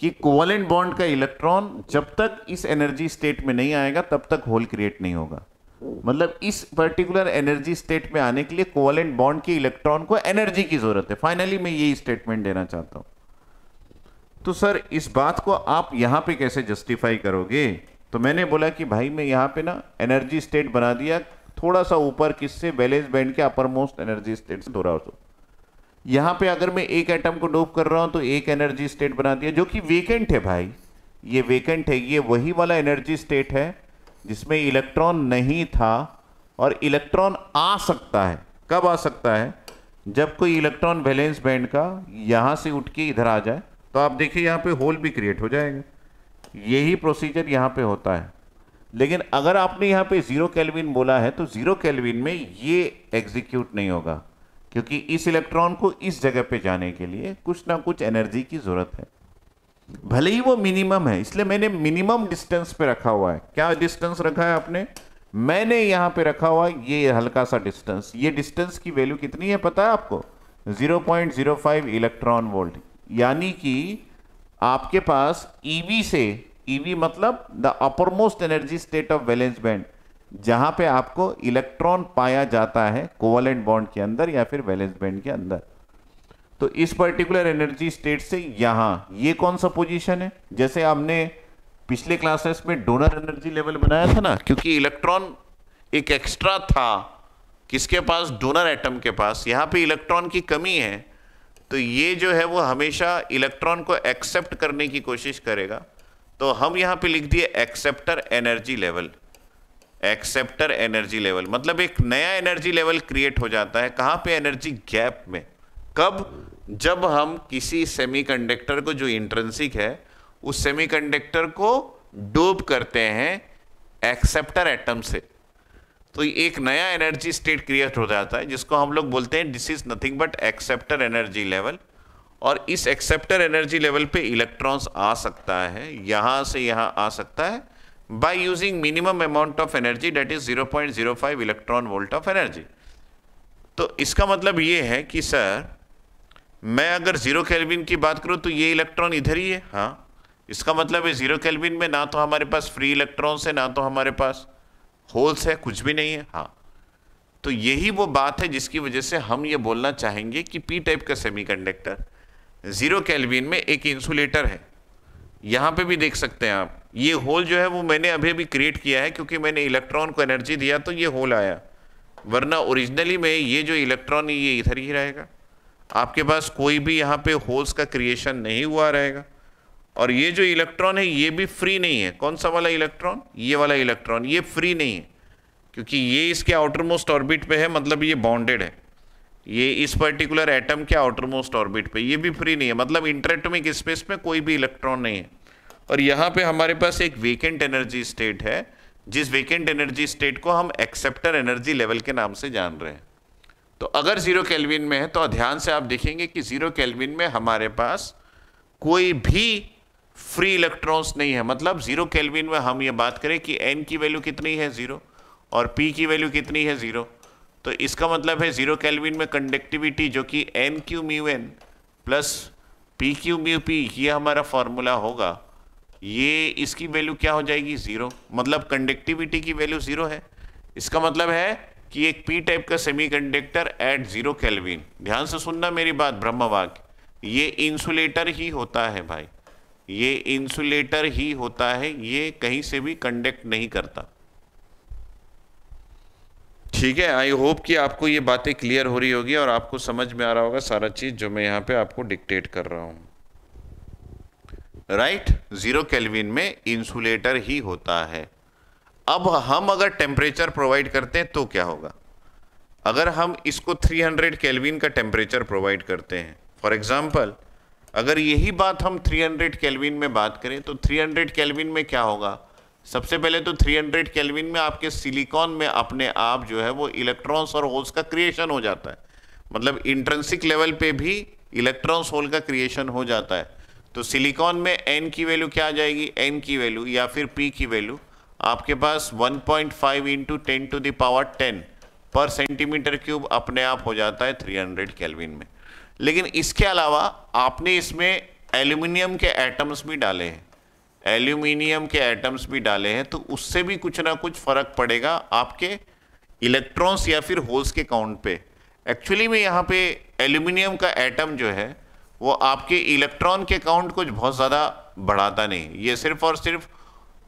कि कोवलेंट बॉन्ड का इलेक्ट्रॉन जब तक इस एनर्जी स्टेट में नहीं आएगा तब तक होल क्रिएट नहीं होगा मतलब इस पर्टिकुलर एनर्जी स्टेट में आने के लिए कोवलेंट बॉन्ड के इलेक्ट्रॉन को एनर्जी की जरूरत है फाइनली मैं यही स्टेटमेंट देना चाहता हूं तो सर इस बात को आप यहां पे कैसे जस्टिफाई करोगे तो मैंने बोला कि भाई मैं यहां पे ना एनर्जी स्टेट बना दिया थोड़ा सा ऊपर किससे बैलेंस बैंड के अपर मोस्ट एनर्जी स्टेट से धो रहा हो तो। यहाँ पे अगर मैं एक एटम को डोप कर रहा हूँ तो एक एनर्जी स्टेट बना दिया जो कि वेकेंट है भाई ये वेकेंट है ये वही वाला एनर्जी स्टेट है जिसमें इलेक्ट्रॉन नहीं था और इलेक्ट्रॉन आ सकता है कब आ सकता है जब कोई इलेक्ट्रॉन वैलेंस बैंड का यहाँ से उठ के इधर आ जाए तो आप देखिए यहाँ पे होल भी क्रिएट हो जाएगा यही प्रोसीजर यहाँ पे होता है लेकिन अगर आपने यहाँ पे ज़ीरो कैलविन बोला है तो ज़ीरो कैलविन में ये एग्जीक्यूट नहीं होगा क्योंकि इस इलेक्ट्रॉन को इस जगह पे जाने के लिए कुछ ना कुछ एनर्जी की ज़रूरत है भले ही वो मिनिमम है इसलिए मैंने मिनिमम डिस्टेंस पे रखा हुआ है क्या डिस्टेंस रखा है आपने मैंने यहाँ पे रखा हुआ ये हल्का सा डिस्टेंस ये डिस्टेंस की वैल्यू कितनी है पता है आपको जीरो इलेक्ट्रॉन वोल्ट यानी कि आपके पास ई e से ईवी e मतलब the uppermost energy state of valence band जहां पे आपको इलेक्ट्रॉन पाया जाता है कोवलेंट बॉन्ड के अंदर या फिर वैलेंस बैंड के अंदर तो इस पर्टिकुलर एनर्जी स्टेट से यहां ये कौन सा पोजीशन है जैसे हमने पिछले क्लासेस में डोनर एनर्जी लेवल बनाया था ना क्योंकि इलेक्ट्रॉन एक एक्स्ट्रा था किसके पास डोनर एटम के पास यहां पे इलेक्ट्रॉन की कमी है तो ये जो है वो हमेशा इलेक्ट्रॉन को एक्सेप्ट करने की कोशिश करेगा तो हम यहां पे लिख दिए acceptor energy level acceptor energy level मतलब एक नया एनर्जी लेवल क्रिएट हो जाता है कहां पे एनर्जी गैप में कब जब हम किसी सेमीकंडक्टर को जो इंट्रेंसिक है उस सेमीकंडक्टर को डोप करते हैं एक्सेप्टर एटम से तो एक नया एनर्जी स्टेट क्रिएट हो जाता है जिसको हम लोग बोलते हैं this is nothing but acceptor energy level और इस एक्सेप्टर एनर्जी लेवल पे इलेक्ट्रॉन्स आ सकता है यहाँ से यहाँ आ सकता है amount of energy that is zero point zero 0.05 electron volt of energy तो इसका मतलब ये है कि सर मैं अगर ज़ीरो कैलविन की बात करूँ तो ये इलेक्ट्रॉन इधर ही है हाँ इसका मतलब है ज़ीरो कैलविन में ना तो हमारे पास फ्री इलेक्ट्रॉन्स है ना तो हमारे पास होल्स है कुछ भी नहीं है हाँ तो यही वो बात है जिसकी वजह से हम ये बोलना चाहेंगे कि पी टाइप का सेमीकंडक्टर ज़ीरो कैलविन में एक इंसुलेटर है यहाँ पे भी देख सकते हैं आप ये होल जो है वो मैंने अभी अभी क्रिएट किया है क्योंकि मैंने इलेक्ट्रॉन को एनर्जी दिया तो ये होल आया वरना ओरिजिनली में ये जो इलेक्ट्रॉन है ये इधर ही रहेगा आपके पास कोई भी यहाँ पे होल्स का क्रिएशन नहीं हुआ रहेगा और ये जो इलेक्ट्रॉन है ये भी फ्री नहीं है कौन सा वाला इलेक्ट्रॉन ये वाला इलेक्ट्रॉन ये फ्री नहीं है क्योंकि ये इसके आउटर मोस्ट ऑर्बिट पर है मतलब ये बाउंडेड है ये इस पर्टिकुलर एटम के आउटर मोस्ट ऑर्बिट पे ये भी फ्री नहीं है मतलब इंटरएटमिक स्पेस में कोई भी इलेक्ट्रॉन नहीं है और यहाँ पे हमारे पास एक वेकेंट एनर्जी स्टेट है जिस वेकेंट एनर्जी स्टेट को हम एक्सेप्टर एनर्जी लेवल के नाम से जान रहे हैं तो अगर जीरो कैलविन में है तो ध्यान से आप देखेंगे कि जीरो कैलविन में हमारे पास कोई भी फ्री इलेक्ट्रॉन्स नहीं है मतलब जीरो कैलविन में हम ये बात करें कि एन की वैल्यू कितनी है जीरो और पी की वैल्यू कितनी है जीरो तो इसका मतलब है जीरो कैलविन में कंडक्टिविटी जो कि N Q mu N plus P Q mu P ये हमारा फॉर्मूला होगा ये इसकी वैल्यू क्या हो जाएगी ज़ीरो मतलब कंडक्टिविटी की वैल्यू ज़ीरो है इसका मतलब है कि एक पी टाइप का सेमीकंडक्टर एट ज़ीरो कैलविन ध्यान से सुनना मेरी बात ब्रह्मवाक्य ये इंसुलेटर ही होता है भाई ये इंसुलेटर ही होता है ये कहीं से भी कंडक्ट नहीं करता ठीक है आई होप कि आपको ये बातें क्लियर हो रही होगी और आपको समझ में आ रहा होगा सारा चीज़ जो मैं यहाँ पे आपको डिक्टेट कर रहा हूँ राइट ज़ीरो केल्विन में इंसुलेटर ही होता है अब हम अगर टेम्परेचर प्रोवाइड करते हैं तो क्या होगा अगर हम इसको 300 हंड्रेड केलविन का टेम्परेचर प्रोवाइड करते हैं फॉर एग्जाम्पल अगर यही बात हम 300 केलविन में बात करें तो 300 केलविन में क्या होगा सबसे पहले तो 300 कैलविन में आपके सिलिकॉन में अपने आप जो है वो इलेक्ट्रॉन्स और होल्स का क्रिएशन हो जाता है मतलब इंट्रेंसिक लेवल पे भी इलेक्ट्रॉन्स होल का क्रिएशन हो जाता है तो सिलिकॉन में एन की वैल्यू क्या आ जाएगी एन की वैल्यू या फिर पी की वैल्यू आपके पास 1.5 point five into ten to the power ten पर सेंटीमीटर क्यूब अपने आप हो जाता है 300 हंड्रेड कैलविन में लेकिन इसके अलावा आपने इसमें एल्यूमिनियम के एटम्स भी डाले हैं एल्यूमिनियम के एटम्स भी डाले हैं तो उससे भी कुछ ना कुछ फर्क पड़ेगा आपके इलेक्ट्रॉन्स या फिर होल्स के काउंट पे एक्चुअली में यहाँ पे एल्यूमिनियम का एटम जो है वो आपके इलेक्ट्रॉन के काउंट कुछ बहुत ज़्यादा बढ़ाता नहीं ये सिर्फ और सिर्फ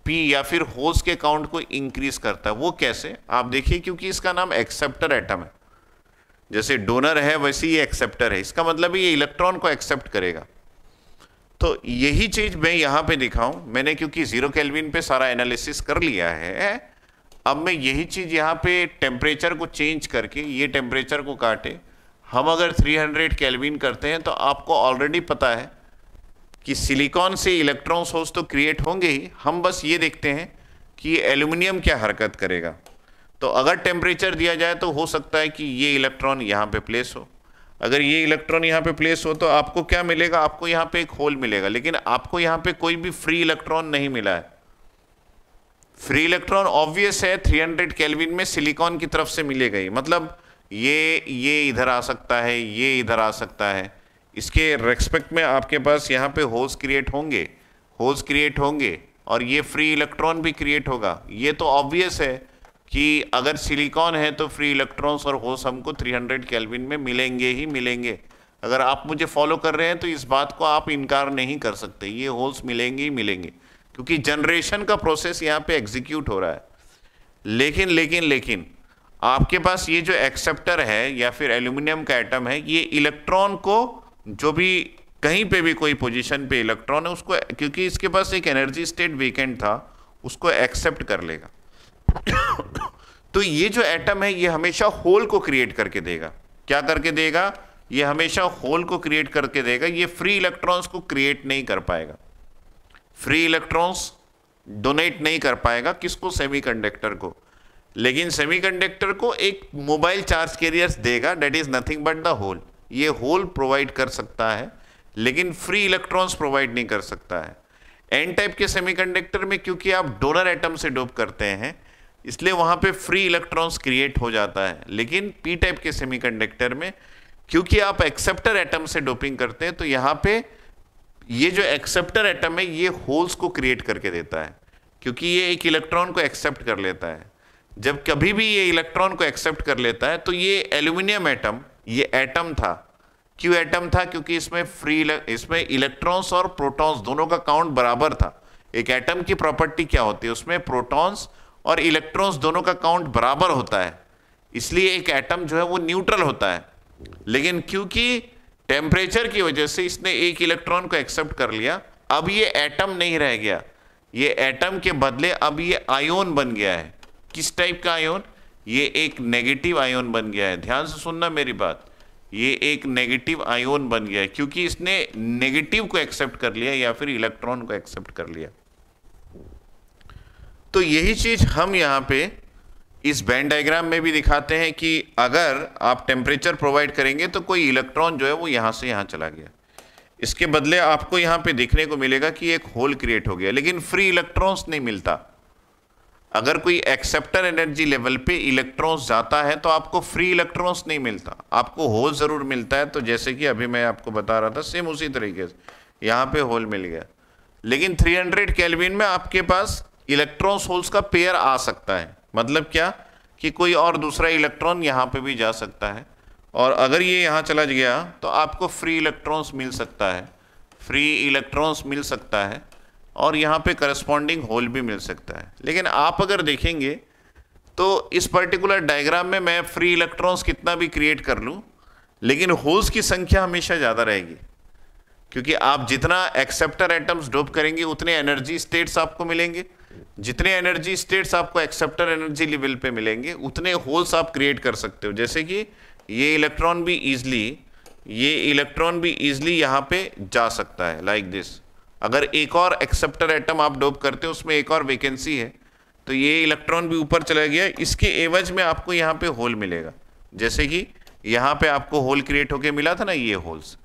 पी या फिर होल्स के काउंट को इंक्रीज करता है वो कैसे आप देखिए क्योंकि इसका नाम एक्सेप्टर एटम है जैसे डोनर है वैसे ही एक्सेप्टर है इसका मतलब ये इलेक्ट्रॉन को एक्सेप्ट करेगा तो यही चीज मैं यहां पे दिखाऊं मैंने क्योंकि जीरो केल्विन पे सारा एनालिसिस कर लिया है अब मैं यही चीज यहाँ पे टेम्परेचर को चेंज करके ये टेम्परेचर को काटे हम अगर 300 कैलविन करते हैं तो आपको ऑलरेडी पता है कि सिलिकॉन से इलेक्ट्रॉन सोर्स तो क्रिएट होंगे ही हम बस ये देखते हैं कि ये एल्यूमिनियम क्या हरकत करेगा तो अगर टेम्परेचर दिया जाए तो हो सकता है कि ये इलेक्ट्रॉन यहाँ पे प्लेस हो अगर ये इलेक्ट्रॉन यहाँ पे प्लेस हो तो आपको क्या मिलेगा आपको यहाँ पे एक होल मिलेगा लेकिन आपको यहाँ पे कोई भी फ्री इलेक्ट्रॉन नहीं मिला है फ्री इलेक्ट्रॉन ऑब्वियस है 300 हंड्रेड में सिलिकॉन की तरफ से मिले गई मतलब ये ये इधर आ सकता है ये इधर आ सकता है इसके रेस्पेक्ट में आपके पास यहाँ पे होल्स क्रिएट होंगे होल्स क्रिएट होंगे और ये फ्री इलेक्ट्रॉन भी क्रिएट होगा ये तो ऑब्वियस है कि अगर सिलिकॉन है तो फ्री इलेक्ट्रॉन्स और होस हमको 300 कैलविन में मिलेंगे ही मिलेंगे अगर आप मुझे फॉलो कर रहे हैं तो इस बात को आप इनकार नहीं कर सकते ये होल्स मिलेंगे ही मिलेंगे क्योंकि जनरेशन का प्रोसेस यहाँ पे एग्जीक्यूट हो रहा है लेकिन लेकिन लेकिन आपके पास ये जो एक्सेप्टर है या फिर एल्यूमिनियम का आइटम है ये इलेक्ट्रॉन को जो भी कहीं पे भी कोई पोजिशन पे इलेक्ट्रॉन है उसको क्योंकि इसके पास एक एनर्जी स्टेट वीकेंड था उसको एक्सेप्ट कर लेगा (coughs) तो ये जो एटम है ये हमेशा होल को क्रिएट करके देगा क्या करके देगा ये हमेशा होल को क्रिएट करके देगा ये फ्री इलेक्ट्रॉन्स को क्रिएट नहीं कर पाएगा फ्री इलेक्ट्रॉन्स डोनेट नहीं कर पाएगा किसको सेमीकंडक्टर को लेकिन सेमीकंडक्टर को एक मोबाइल चार्ज कैरियर्स देगा that is nothing but the hole ये होल प्रोवाइड कर सकता है लेकिन फ्री इलेक्ट्रॉन्स प्रोवाइड नहीं कर सकता है एन टाइप के सेमीकंडक्टर में क्योंकि आप डोनर एटम से डोप करते हैं इसलिए वहां पे फ्री इलेक्ट्रॉन्स क्रिएट हो जाता है लेकिन पी टाइप के सेमीकंडक्टर में क्योंकि आप एक्सेप्टर एटम से डोपिंग करते हैं तो यहाँ पे ये जो एक्सेप्टर एटम है ये होल्स को क्रिएट करके देता है क्योंकि ये एक इलेक्ट्रॉन को एक्सेप्ट कर लेता है जब कभी भी ये इलेक्ट्रॉन को एक्सेप्ट कर लेता है तो ये एल्यूमिनियम एटम ये एटम था क्यों एटम था क्योंकि इसमें फ्री इसमें इलेक्ट्रॉन्स और प्रोटॉन्स दोनों का काउंट बराबर था एक एटम की प्रॉपर्टी क्या होती है उसमें प्रोटॉन्स और इलेक्ट्रॉन्स दोनों का काउंट बराबर होता है इसलिए एक एटम जो है वो न्यूट्रल होता है लेकिन क्योंकि टेम्परेचर की वजह से इसने एक इलेक्ट्रॉन को एक्सेप्ट कर लिया अब ये एटम नहीं रह गया ये एटम के बदले अब ये आयोन बन गया है किस टाइप का आयोन ये एक नेगेटिव आयोन बन गया है ध्यान से सुनना मेरी बात ये एक नेगेटिव आयोन बन गया है क्योंकि इसने नेगेटिव को एक्सेप्ट कर लिया या फिर इलेक्ट्रॉन को एक्सेप्ट कर लिया तो यही चीज़ हम यहाँ पे इस बैंड डायग्राम में भी दिखाते हैं कि अगर आप टेम्परेचर प्रोवाइड करेंगे तो कोई इलेक्ट्रॉन जो है वो यहाँ से यहाँ चला गया इसके बदले आपको यहाँ पे देखने को मिलेगा कि एक होल क्रिएट हो गया लेकिन फ्री इलेक्ट्रॉन्स नहीं मिलता अगर कोई एक्सेप्टर एनर्जी लेवल पे इलेक्ट्रॉन्स जाता है तो आपको फ्री इलेक्ट्रॉन्स नहीं मिलता आपको होल ज़रूर मिलता है तो जैसे कि अभी मैं आपको बता रहा था सेम उसी तरीके से यहाँ पे होल मिल गया लेकिन 300 हंड्रेड में आपके पास इलेक्ट्रॉन सोल्स का पेयर आ सकता है मतलब क्या कि कोई और दूसरा इलेक्ट्रॉन यहाँ पे भी जा सकता है और अगर ये यहाँ चला गया तो आपको फ्री इलेक्ट्रॉन्स मिल सकता है फ्री इलेक्ट्रॉन्स मिल सकता है और यहाँ पे करस्पॉन्डिंग होल भी मिल सकता है लेकिन आप अगर देखेंगे तो इस पर्टिकुलर डायग्राम में मैं फ्री इलेक्ट्रॉन्स कितना भी क्रिएट कर लूँ लेकिन होल्स की संख्या हमेशा ज़्यादा रहेगी क्योंकि आप जितना एक्सेप्टर एटम्स डोप करेंगे उतने एनर्जी स्टेट्स आपको मिलेंगे जितने एनर्जी स्टेट्स आपको एक्सेप्टर एनर्जी लेवल पे मिलेंगे उतने होल्स आप क्रिएट कर सकते हो जैसे कि ये इलेक्ट्रॉन भी ईजली ये इलेक्ट्रॉन भी ईजली यहाँ पे जा सकता है लाइक like दिस अगर एक और एक्सेप्टर एटम आप डोप करते हो उसमें एक और वैकेंसी है तो ये इलेक्ट्रॉन भी ऊपर चला गया इसके एवज में आपको यहाँ पे होल मिलेगा जैसे कि यहाँ पे आपको होल क्रिएट होके मिला था ना ये होल्स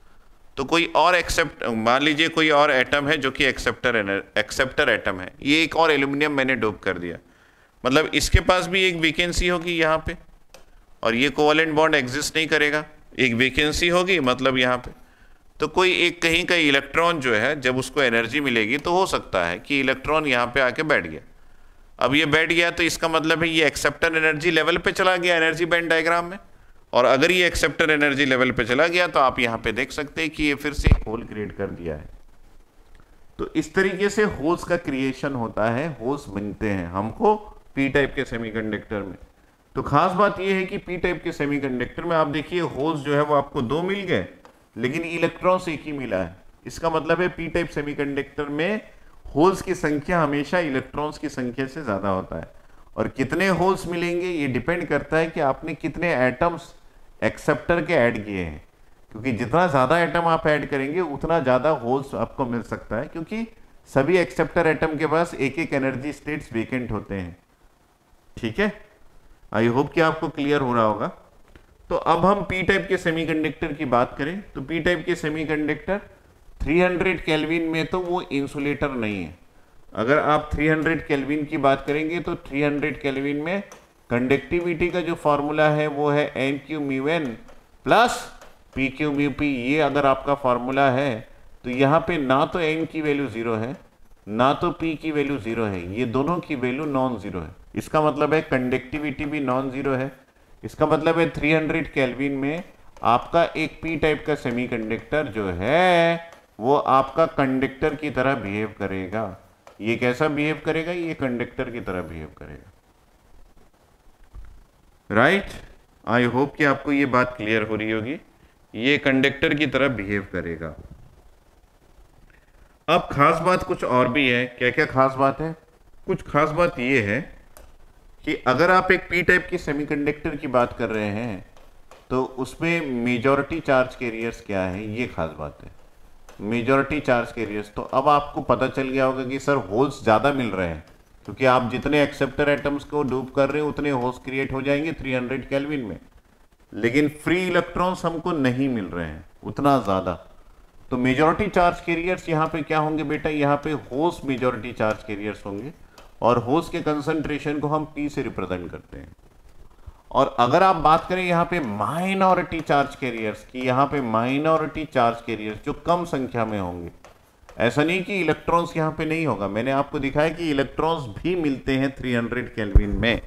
तो कोई और एक्सेप्ट मान लीजिए कोई और एटम है जो कि एक्सेप्टर एक्सेप्टर एटम है ये एक और एल्यूमिनियम मैंने डोप कर दिया मतलब इसके पास भी एक वेकेंसी होगी यहाँ पे और ये कोवलेंट बॉन्ड एग्जिस्ट नहीं करेगा एक वेकेंसी होगी मतलब यहाँ पे तो कोई एक कहीं का इलेक्ट्रॉन जो है जब उसको एनर्जी मिलेगी तो हो सकता है कि इलेक्ट्रॉन यहाँ पे आके बैठ गया अब ये बैठ गया तो इसका मतलब है ये एक्सेप्टर एनर्जी लेवल पे चला गया एनर्जी बैंड डायग्राम में और अगर ये एक्सेप्टर एनर्जी लेवल पे चला गया तो आप यहां पे देख सकते हैं कि ये फिर से होल क्रिएट कर दिया है तो इस तरीके से होल्स का क्रिएशन होता है होल्स बनते हैं हमको पी टाइप के सेमीकंडक्टर में तो खास बात यह है कि पी टाइप के सेमीकंडक्टर में आप देखिए होल्स जो है वो आपको दो मिल गए लेकिन इलेक्ट्रॉन्स एक ही मिला है इसका मतलब है पी टाइप सेमीकंडक्टर में होल्स की संख्या हमेशा इलेक्ट्रॉन्स की संख्या से ज़्यादा होता है और कितने होल्स मिलेंगे ये डिपेंड करता है कि आपने कितने एटम्स एक्सेप्टर के ऐड किए हैं क्योंकि जितना ज़्यादा एटम आप ऐड करेंगे उतना ज़्यादा होल्स आपको मिल सकता है क्योंकि सभी एक्सेप्टर एटम के पास एक एक एनर्जी स्टेट्स वेकेंट होते हैं ठीक है आई होप कि आपको क्लियर हो रहा होगा तो अब हम पी टाइप के सेमीकंडक्टर की बात करें तो पी टाइप के सेमीकंडक्टर 300 केल्विन में तो वो इंसुलेटर नहीं है अगर आप 300 केल्विन की बात करेंगे तो 300 केल्विन में कंडक्टिविटी का जो फार्मूला है वो है N Q mu N plus P Q mu P ये अगर आपका फार्मूला है तो यहाँ पे ना तो एन की वैल्यू ज़ीरो है ना तो पी की वैल्यू ज़ीरो है ये दोनों की वैल्यू नॉन ज़ीरो है इसका मतलब है कंडक्टिविटी भी नॉन ज़ीरो है इसका मतलब है 300 हंड्रेड कैलविन में आपका एक पी टाइप का सेमीकंडक्टर जो है वो आपका कंडक्टर की तरह बिहेव करेगा ये कैसा बिहेव करेगा ये कंडक्टर की तरह बिहेव करेगा राइट आई होप कि आपको ये बात क्लियर हो रही होगी ये कंडक्टर की तरह बिहेव करेगा अब खास बात कुछ और भी है क्या क्या खास बात है कुछ खास बात ये है कि अगर आप एक पी टाइप की सेमीकंडक्टर की बात कर रहे हैं तो उसमें मेजॉरिटी चार्ज कैरियर्स क्या है ये खास बात है मेजॉरिटी चार्ज कैरियर्स तो अब आपको पता चल गया होगा कि सर होल्स ज़्यादा मिल रहे हैं क्योंकि आप जितने एक्सेप्टर एटम्स को डूब कर रहे हो उतने होस क्रिएट हो जाएंगे 300 हंड्रेड कैलविन में लेकिन फ्री इलेक्ट्रॉन्स हमको नहीं मिल रहे हैं उतना ज़्यादा तो मेजोरिटी चार्ज कैरियर्स यहाँ पे क्या होंगे बेटा यहाँ पे होस मेजोरिटी चार्ज कैरियर्स होंगे और होस के कंसंट्रेशन को हम पी से रिप्रेजेंट करते हैं और अगर आप बात करें यहाँ पे माइनॉरिटी चार्ज कैरियर्स की यहाँ पे माइनॉरिटी चार्ज कैरियर्स जो कम संख्या में होंगे ऐसा नहीं कि इलेक्ट्रॉन्स यहाँ पे नहीं होगा मैंने आपको दिखाया कि इलेक्ट्रॉन्स भी मिलते हैं 300 केल्विन में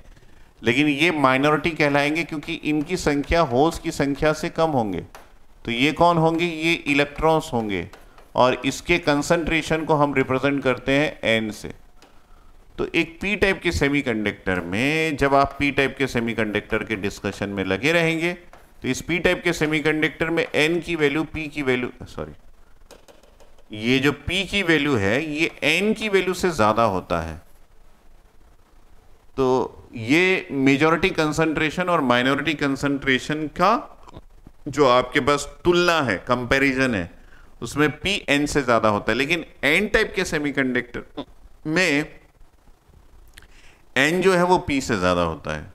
लेकिन ये माइनॉरिटी कहलाएंगे क्योंकि इनकी संख्या होल्स की संख्या से कम होंगे तो ये कौन होंगे ये इलेक्ट्रॉन्स होंगे और इसके कंसंट्रेशन को हम रिप्रेजेंट करते हैं एन से तो एक पी टाइप के सेमीकंडक्टर में जब आप पी टाइप के सेमीकंडक्टर के डिस्कशन में लगे रहेंगे तो इस पी टाइप के सेमीकंडक्टर में एन की वैल्यू पी की वैल्यू सॉरी ये जो P की वैल्यू है ये N की वैल्यू से ज़्यादा होता है तो ये मेजोरिटी कंसंट्रेशन और माइनॉरिटी कंसंट्रेशन का जो आपके पास तुलना है कंपैरिजन है उसमें पी एन से ज़्यादा होता है लेकिन एन टाइप के सेमीकंडक्टर में एन जो है वो पी से ज़्यादा होता है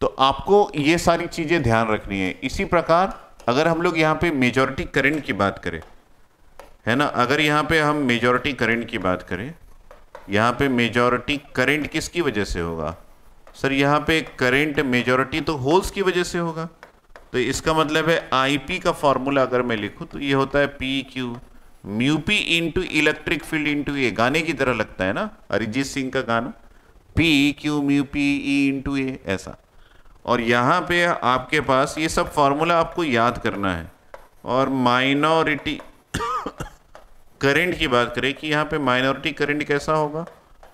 तो आपको ये सारी चीज़ें ध्यान रखनी है इसी प्रकार अगर हम लोग यहां पे मेजॉरिटी करंट की बात करें है ना अगर यहाँ पे हम मेजॉरिटी करंट की बात करें यहाँ पे मेजॉरिटी करंट किसकी वजह से होगा सर यहाँ पे करंट मेजॉरिटी तो होल्स की वजह से होगा तो इसका मतलब है आईपी का फॉर्मूला अगर मैं लिखूँ तो ये होता है P Q mu P into electric field into A गाने की तरह लगता है ना अरिजीत सिंह का गाना P Q mu P E into A ऐसा और यहाँ पे आपके पास ये सब फार्मूला आपको याद करना है और माइनॉरिटी करंट की बात करें कि यहाँ पे माइनॉरिटी करंट कैसा होगा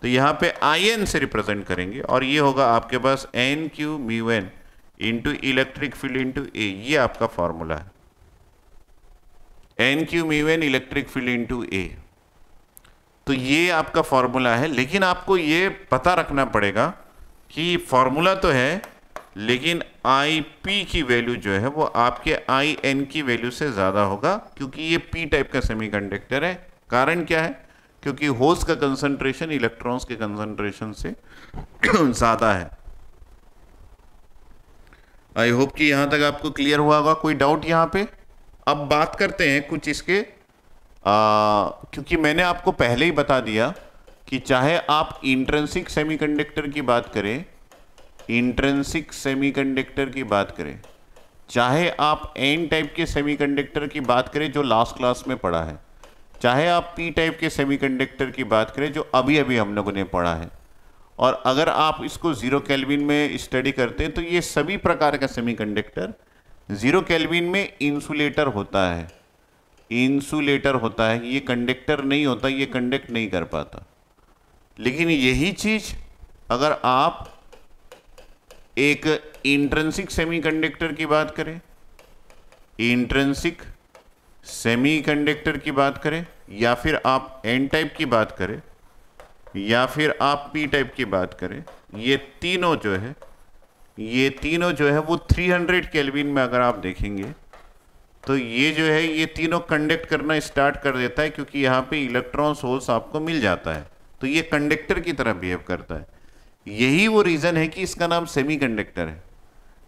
तो यहाँ पे आई एन से रिप्रेजेंट करेंगे और ये होगा आपके पास N Q mu N into electric field into A ये आपका फॉर्मूला है N Q mu N electric field into A तो ये आपका फॉर्मूला है लेकिन आपको ये पता रखना पड़ेगा कि फॉर्मूला तो है लेकिन आई पी की वैल्यू जो है वो आपके आई एन की वैल्यू से ज़्यादा होगा क्योंकि ये पी टाइप का सेमीकंडक्टर है कारण क्या है क्योंकि होस का कंसंट्रेशन इलेक्ट्रॉन्स के कंसंट्रेशन से (clears throat) ज़्यादा है आई होप कि यहाँ तक आपको क्लियर हुआ होगा कोई डाउट यहाँ पे अब बात करते हैं कुछ इसके आ, क्योंकि मैंने आपको पहले ही बता दिया कि चाहे आप इंट्रेंसिक सेमीकंडक्टर की बात करें इंट्रेंसिक सेमीकंडक्टर की बात करें चाहे आप एन टाइप के सेमीकंडक्टर की बात करें जो लास्ट क्लास में पढ़ा है चाहे आप पी टाइप के सेमीकंडक्टर की बात करें जो अभी अभी हम लोगों ने पढ़ा है और अगर आप इसको ज़ीरो कैलविन में स्टडी करते हैं तो ये सभी प्रकार का सेमीकंडक्टर ज़ीरो कैलविन में इंसुलेटर होता है इंसुलेटर होता है ये कंडक्टर नहीं होता ये कंडक्ट नहीं कर पाता लेकिन यही चीज़ अगर आप एक इंट्रेंसिक सेमीकंडक्टर की बात करें इंट्रेंसिक सेमीकंडक्टर की बात करें या फिर आप एन टाइप की बात करें या फिर आप पी टाइप की बात करें ये तीनों जो है ये तीनों जो है वो 300 हंड्रेड केल्विन में अगर आप देखेंगे तो ये जो है ये तीनों कंडक्ट करना स्टार्ट कर देता है क्योंकि यहाँ पे इलेक्ट्रॉन सोर्स आपको मिल जाता है तो ये कंडक्टर की तरह बिहेव करता है यही वो रीज़न है कि इसका नाम सेमीकंडक्टर है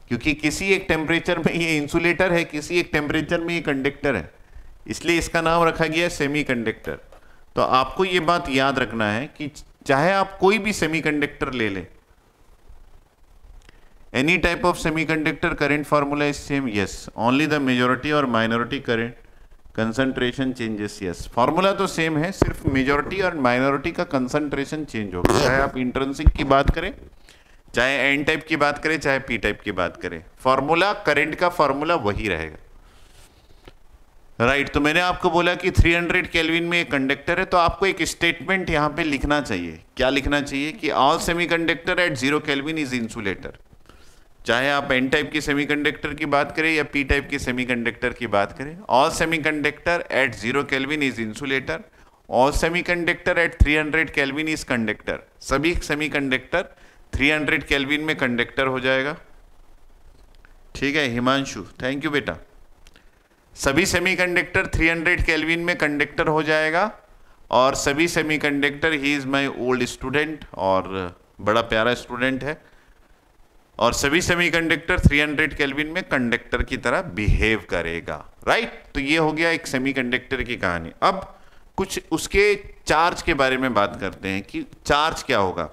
क्योंकि किसी एक टेम्परेचर में ये इंसुलेटर है किसी एक टेम्परेचर में ये कंडक्टर है इसलिए इसका नाम रखा गया है सेमीकंडक्टर तो आपको ये बात याद रखना है कि चाहे आप कोई भी सेमीकंडक्टर ले लें type of semi semiconductor current formula is same yes only the majority और minority current concentration changes yes formula तो सेम है सिर्फ मेजोरिटी और माइनॉरिटी का कंसंट्रेशन चेंज होगा चाहे आप इंट्रेंसिक की बात करें चाहे एन टाइप की बात करें चाहे पी टाइप की बात करें फार्मूला करंट का फॉर्मूला वही रहेगा राइट तो मैंने आपको बोला कि 300 हंड्रेड में एक कंडक्टर है तो आपको एक स्टेटमेंट यहाँ पे लिखना चाहिए क्या लिखना चाहिए कि all semiconductor at zero kelvin is insulator चाहे आप एन टाइप की सेमीकंडक्टर की बात करें या पी टाइप की सेमीकंडक्टर की बात करें all semiconductor at zero kelvin is insulator all semiconductor at 300 kelvin is conductor सभी सेमीकंडक्टर 300 केल्विन में कंडक्टर हो जाएगा ठीक है हिमांशु थैंक यू बेटा सभी सेमीकंडक्टर 300 केल्विन में कंडक्टर हो जाएगा और सभी semiconductor he is my old student और बड़ा प्यारा स्टूडेंट है और सभी सेमीकंडक्टर 300 केलविन में कंडक्टर की तरह बिहेव करेगा राइट तो ये हो गया एक सेमीकंडक्टर की कहानी अब कुछ उसके चार्ज के बारे में बात करते हैं कि चार्ज क्या होगा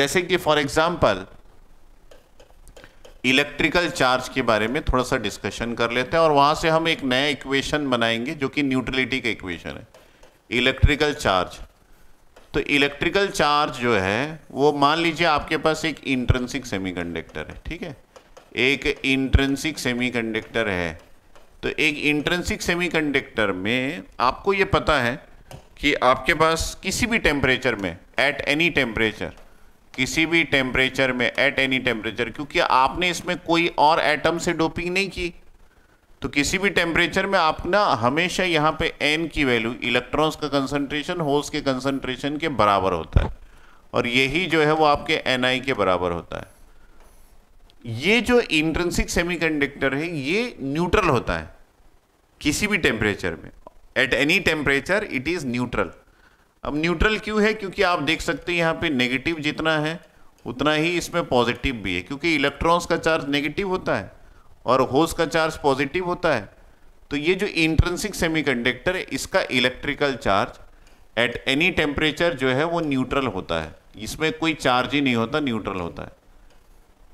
जैसे कि फॉर एग्जाम्पल इलेक्ट्रिकल चार्ज के बारे में थोड़ा सा डिस्कशन कर लेते हैं और वहां से हम एक नया इक्वेशन बनाएंगे जो कि न्यूट्रलिटी का इक्वेशन है इलेक्ट्रिकल चार्ज तो इलेक्ट्रिकल चार्ज जो है वो मान लीजिए आपके पास एक इंट्रेंसिक सेमीकंडक्टर है ठीक है एक इंट्रेंसिक सेमीकंडक्टर है तो एक इंट्रेंसिक सेमीकंडक्टर में आपको ये पता है कि आपके पास किसी भी टेम्परेचर में एट एनी टेम्परेचर किसी भी टेम्परेचर में एट एनी टेम्परेचर क्योंकि आपने इसमें कोई और एटम से डोपिंग नहीं की तो किसी भी टेम्परेचर में आप ना हमेशा यहाँ पे एन की वैल्यू इलेक्ट्रॉन्स का कंसनट्रेशन होल्स के कंसनट्रेशन के बराबर होता है और यही जो है वो आपके एन के बराबर होता है ये जो इंट्रेंसिक सेमीकंडक्टर है ये न्यूट्रल होता है किसी भी टेम्परेचर में at any temperature it is neutral अब न्यूट्रल क्यों है क्योंकि आप देख सकते हैं यहाँ पे नेगेटिव जितना है उतना ही इसमें पॉजिटिव भी है क्योंकि इलेक्ट्रॉन्स का चार्ज नेगेटिव होता है और होस का चार्ज पॉजिटिव होता है तो ये जो इंट्रेंसिक सेमीकंडक्टर है इसका electrical charge at any temperature जो है वो न्यूट्रल होता है इसमें कोई चार्ज ही नहीं होता न्यूट्रल होता है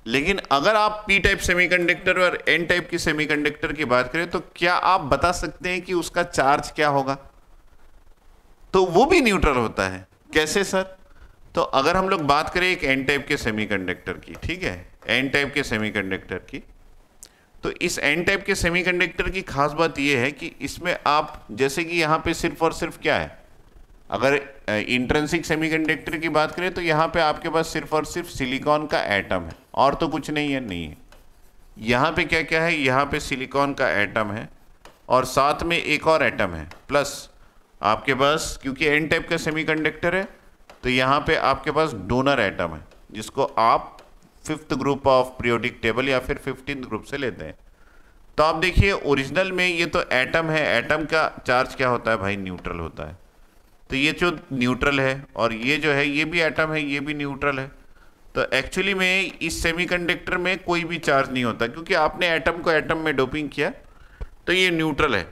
लेकिन अगर आप पी टाइप सेमीकंडक्टर और एन टाइप की सेमीकंडक्टर की बात करें तो क्या आप बता सकते हैं कि उसका चार्ज क्या होगा तो वो भी न्यूट्रल होता है कैसे सर तो अगर हम लोग बात करें एक एन टाइप के सेमीकंडक्टर की ठीक है एन टाइप के सेमीकंडक्टर की तो इस एन टाइप के सेमीकंडक्टर की खास बात यह है कि इसमें आप जैसे कि यहाँ पे सिर्फ और सिर्फ क्या है अगर इंट्रेंसिक सेमीकंडक्टर की बात करें तो यहाँ पे आपके पास सिर्फ और सिर्फ सिलिकॉन का एटम है और तो कुछ नहीं है नहीं है यहाँ पे क्या क्या है यहाँ पे सिलिकॉन का एटम है और साथ में एक और एटम है प्लस आपके पास क्योंकि एन टाइप का सेमी है तो यहाँ पे आपके पास डोनर आइटम है जिसको आप fifth group of periodic table या फिर फिफ्टीन ग्रुप से लेते हैं तो आप देखिए ओरिजिनल में ये तो एटम है एटम का चार्ज क्या होता है भाई न्यूट्रल होता है तो ये जो न्यूट्रल है और ये जो है ये भी एटम है ये भी न्यूट्रल है तो एक्चुअली में इस सेमीकंडक्टर में कोई भी चार्ज नहीं होता क्योंकि आपने एटम को एटम में डोपिंग किया तो ये न्यूट्रल है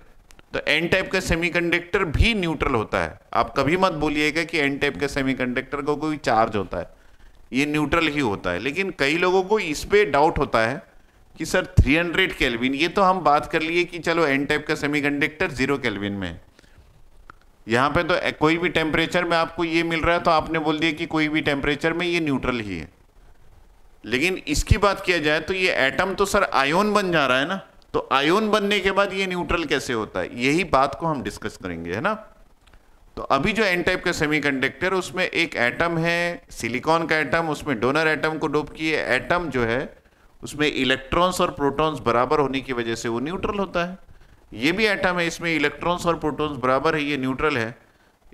तो एन टाइप का सेमीकंडक्टर भी न्यूट्रल होता है आप कभी मत बोलिएगा कि एन टाइप के सेमीकंडक्टर को कोई चार्ज होता है ये न्यूट्रल ही होता है लेकिन कई लोगों को इस पर डाउट होता है कि सर 300 हंड्रेड केल्विन ये तो हम बात कर लिए कि चलो एन टाइप का सेमीकंडक्टर जीरो केल्विन में है यहाँ पे तो कोई भी टेम्परेचर में आपको ये मिल रहा है तो आपने बोल दिया कि कोई भी टेम्परेचर में ये न्यूट्रल ही है लेकिन इसकी बात किया जाए तो ये एटम तो सर आयोन बन जा रहा है ना तो आयोन बनने के बाद ये न्यूट्रल कैसे होता है यही बात को हम डिस्कस करेंगे है ना तो अभी जो एन टाइप का सेमीकंडक्टर उसमें एक एटम है सिलिकॉन का एटम उसमें डोनर एटम को डोप किए एटम जो है उसमें इलेक्ट्रॉन्स और प्रोटॉन्स बराबर होने की वजह से वो न्यूट्रल होता है ये भी एटम है इसमें इलेक्ट्रॉन्स और प्रोटॉन्स बराबर है ये न्यूट्रल है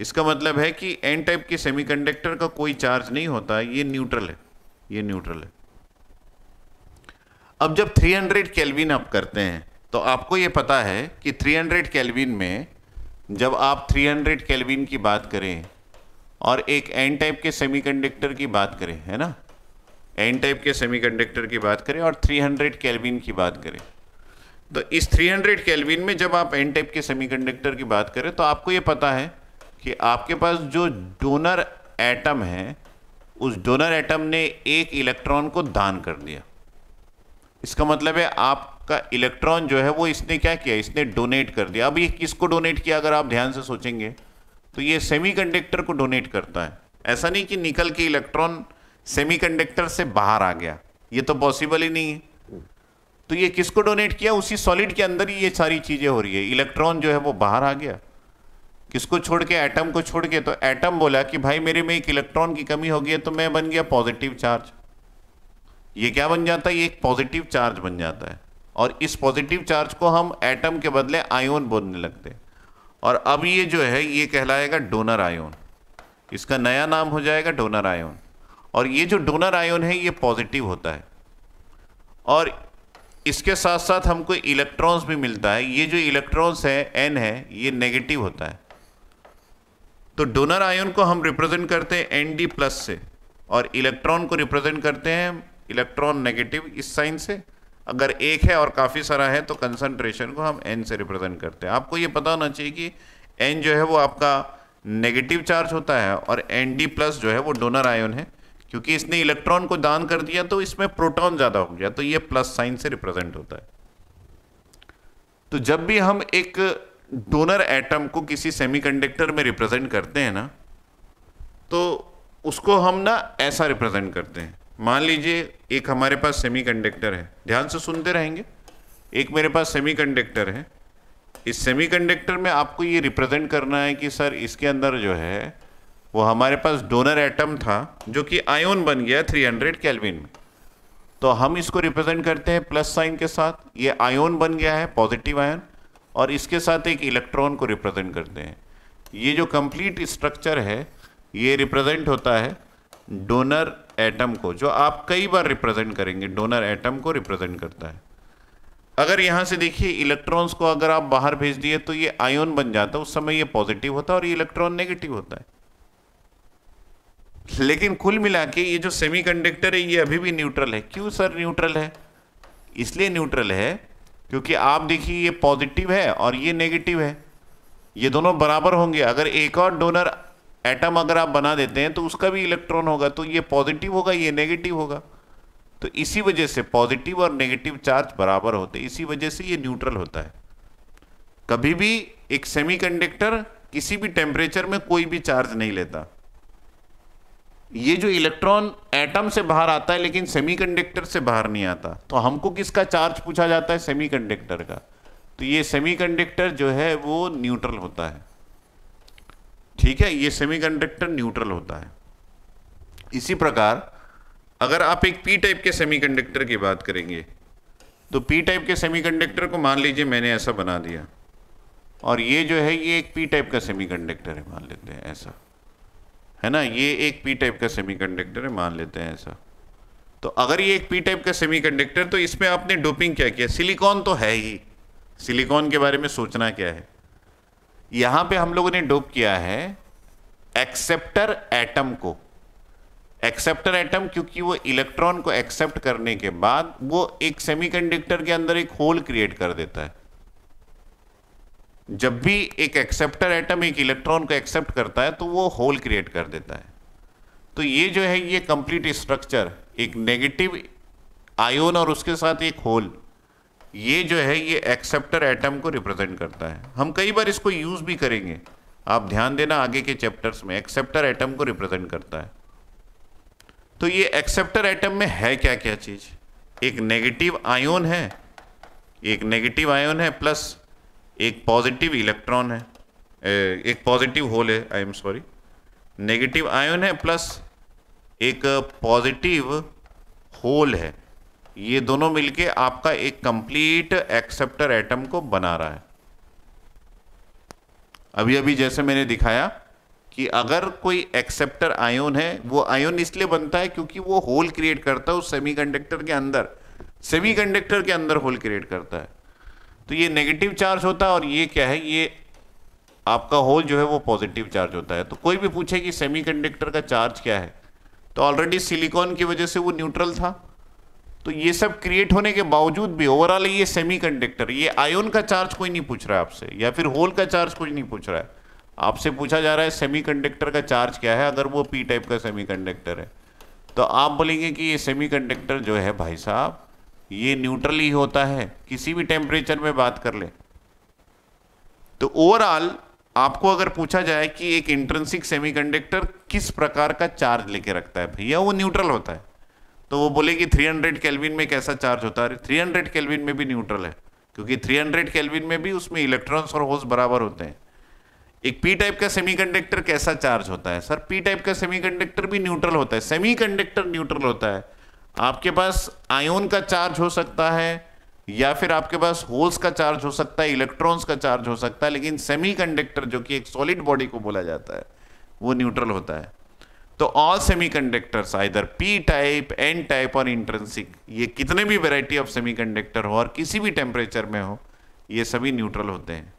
इसका मतलब है कि एन टाइप के सेमीकंडक्टर का कोई चार्ज नहीं होता ये न्यूट्रल है ये न्यूट्रल है अब जब 300 केल्विन आप करते हैं तो आपको ये पता है कि 300 केल्विन में जब आप 300 केल्विन की बात करें और एक एन टाइप के सेमीकंडक्टर की बात करें है ना एन टाइप के सेमीकंडक्टर की बात करें और 300 केल्विन की बात करें तो इस 300 केल्विन में जब आप एन टाइप के सेमीकंडक्टर की बात करें तो आपको ये पता है कि आपके पास जो डोनर एटम है उस डोनर एटम ने एक इलेक्ट्रॉन को दान कर दिया इसका मतलब है आप का इलेक्ट्रॉन जो है वो इसने क्या किया इसने डोनेट कर दिया अब ये किसको डोनेट किया अगर आप ध्यान से सोचेंगे तो ये सेमीकंडक्टर को डोनेट करता है ऐसा नहीं कि निकल के इलेक्ट्रॉन सेमीकंडक्टर से बाहर आ गया ये तो पॉसिबल ही नहीं है तो ये किसको डोनेट किया उसी सॉलिड के अंदर ही ये सारी चीज़ें हो रही है इलेक्ट्रॉन जो है वो बाहर आ गया किसको छोड़ के एटम को छोड़ के तो एटम बोला कि भाई मेरे में एक इलेक्ट्रॉन की कमी हो गई है तो मैं बन गया पॉजिटिव चार्ज ये क्या बन जाता है ये एक पॉजिटिव चार्ज बन जाता है और इस पॉजिटिव चार्ज को हम एटम के बदले आयोन बोलने लगते हैं और अब ये जो है ये कहलाएगा डोनर आयोन इसका नया नाम हो जाएगा डोनर आयोन और ये जो डोनर आयोन है ये पॉजिटिव होता है और इसके साथ साथ हमको इलेक्ट्रॉन्स भी मिलता है ये जो इलेक्ट्रॉन्स है एन है ये नेगेटिव होता है तो डोनर आयोन को हम रिप्रेजेंट करते हैं एन डी प्लस से और इलेक्ट्रॉन को रिप्रेजेंट करते हैं इलेक्ट्रॉन नेगेटिव इस साइन से अगर एक है और काफ़ी सारा है तो कंसनट्रेशन को हम एन से रिप्रेजेंट करते हैं आपको ये पता होना चाहिए कि एन जो है वो आपका नेगेटिव चार्ज होता है और एन डी प्लस जो है वो डोनर आयन है क्योंकि इसने इलेक्ट्रॉन को दान कर दिया तो इसमें प्रोटॉन ज़्यादा हो गया तो ये प्लस साइन से रिप्रेजेंट होता है तो जब भी हम एक डोनर एटम को किसी सेमीकंडक्टर में रिप्रेजेंट करते हैं ना तो उसको हम ना ऐसा रिप्रेजेंट करते हैं मान लीजिए एक हमारे पास सेमीकंडक्टर है ध्यान से सुनते रहेंगे एक मेरे पास सेमीकंडक्टर है इस सेमीकंडक्टर में आपको ये रिप्रेजेंट करना है कि सर इसके अंदर जो है वो हमारे पास डोनर एटम था जो कि आयोन बन गया 300 हंड्रेड कैलविन में तो हम इसको रिप्रेजेंट करते हैं प्लस साइन के साथ ये आयोन बन गया है पॉजिटिव आयन और इसके साथ एक इलेक्ट्रॉन को रिप्रेजेंट करते हैं ये जो कंप्लीट स्ट्रक्चर है ये रिप्रेजेंट होता है डोनर एटम को जो आप कई बार रिप्रेजेंट करेंगे डोनर एटम को रिप्रेजेंट करता है अगर यहां से देखिए इलेक्ट्रॉन्स को अगर आप बाहर भेज दिए तो ये आयोन बन जाता है उस समय ये पॉजिटिव होता है और ये इलेक्ट्रॉन नेगेटिव होता है लेकिन कुल मिला के ये जो सेमीकंडक्टर है ये अभी भी न्यूट्रल है क्यों सर न्यूट्रल है इसलिए न्यूट्रल है क्योंकि आप देखिए ये पॉजिटिव है और ये नेगेटिव है ये दोनों बराबर होंगे अगर एक और डोनर एटम अगर आप बना देते हैं तो उसका भी इलेक्ट्रॉन होगा तो ये पॉजिटिव होगा ये नेगेटिव होगा तो इसी वजह से पॉजिटिव और नेगेटिव चार्ज बराबर होते इसी वजह से ये न्यूट्रल होता है कभी भी एक सेमीकंडक्टर किसी भी टेम्परेचर में कोई भी चार्ज नहीं लेता ये जो इलेक्ट्रॉन एटम से बाहर आता है लेकिन सेमीकंडक्टर से बाहर नहीं आता तो हमको किसका चार्ज पूछा जाता है सेमीकंडक्टर का तो ये सेमीकंडक्टर जो है वो न्यूट्रल होता है ठीक है ये सेमीकंडक्टर न्यूट्रल होता है इसी प्रकार अगर आप एक पी टाइप के सेमीकंडक्टर की बात करेंगे तो पी टाइप के सेमीकंडक्टर को मान लीजिए मैंने ऐसा बना दिया और ये जो है ये एक पी टाइप का सेमीकंडक्टर है मान लेते हैं ऐसा है ना ये एक पी टाइप का सेमीकंडक्टर है मान लेते हैं ऐसा तो अगर ये एक पी टाइप का सेमीकंडक्टर तो इसमें आपने डोपिंग क्या किया सिलिकॉन तो है ही सिलिकॉन के बारे में सोचना क्या है यहां पे हम लोगों ने डोप किया है एक्सेप्टर एटम को एक्सेप्टर एटम क्योंकि वो इलेक्ट्रॉन को एक्सेप्ट करने के बाद वो एक सेमीकंडक्टर के अंदर एक होल क्रिएट कर देता है जब भी एक एक्सेप्टर एटम एक इलेक्ट्रॉन को एक्सेप्ट करता है तो वो होल क्रिएट कर देता है तो ये जो है ये कंप्लीट स्ट्रक्चर एक नेगेटिव आयोन और उसके साथ एक होल ये जो है ये एक्सेप्टर एटम को रिप्रेजेंट करता है हम कई बार इसको यूज़ भी करेंगे आप ध्यान देना आगे के चैप्टर्स में एक्सेप्टर एटम को रिप्रेजेंट करता है तो ये एक्सेप्टर एटम में है क्या क्या चीज़ एक नेगेटिव आयोन है एक नेगेटिव आयोन है प्लस एक पॉजिटिव इलेक्ट्रॉन है एक पॉजिटिव होल है I am sorry negative ion है प्लस एक पॉजिटिव होल है ये दोनों मिलके आपका एक कंप्लीट एक्सेप्टर एटम को बना रहा है अभी अभी जैसे मैंने दिखाया कि अगर कोई एक्सेप्टर आयोन है वो आयोन इसलिए बनता है क्योंकि वो होल क्रिएट करता है उस सेमीकंडक्टर के अंदर सेमीकंडक्टर के अंदर होल क्रिएट करता है तो ये नेगेटिव चार्ज होता है और ये क्या है ये आपका होल जो है वो पॉजिटिव चार्ज होता है तो कोई भी पूछे कि सेमी का चार्ज क्या है तो ऑलरेडी सिलिकॉन की वजह से वो न्यूट्रल था तो ये सब क्रिएट होने के बावजूद भी ओवरऑल ये सेमीकंडक्टर ये आयोन का चार्ज कोई नहीं पूछ रहा है आपसे या फिर होल का चार्ज कोई नहीं पूछ रहा है आपसे पूछा जा रहा है सेमीकंडक्टर का चार्ज क्या है अगर वो पी टाइप का सेमीकंडक्टर है तो आप बोलेंगे कि ये सेमीकंडक्टर जो है भाई साहब ये न्यूट्रल ही होता है किसी भी टेम्परेचर में बात कर ले तो ओवरऑल आपको अगर पूछा जाए कि एक इंट्रेंसिक सेमीकंडक्टर किस प्रकार का चार्ज लेके रखता है भैया वो न्यूट्रल होता है तो वो बोले कि 300 केल्विन में कैसा चार्ज होता है थ्री हंड्रेड केल्विन में भी न्यूट्रल है क्योंकि 300 केल्विन में भी उसमें इलेक्ट्रॉन्स और होल्स बराबर होते हैं एक पी टाइप का सेमीकंडक्टर कैसा चार्ज होता है सर पी टाइप का सेमीकंडक्टर भी न्यूट्रल होता है सेमीकंडक्टर न्यूट्रल होता है आपके पास आयोन का चार्ज हो सकता है या फिर आपके पास होल्स का चार्ज हो सकता है इलेक्ट्रॉन्स का चार्ज हो सकता है लेकिन सेमीकंडक्टर जो कि एक सॉलिड बॉडी को बोला जाता है वो न्यूट्रल होता है तो all semiconductors either P type N type और इंट्रेंसिक ये कितने भी वेराइटी ऑफ सेमीकंडक्टर हो और किसी भी टेम्परेचर में हो ये सभी न्यूट्रल होते हैं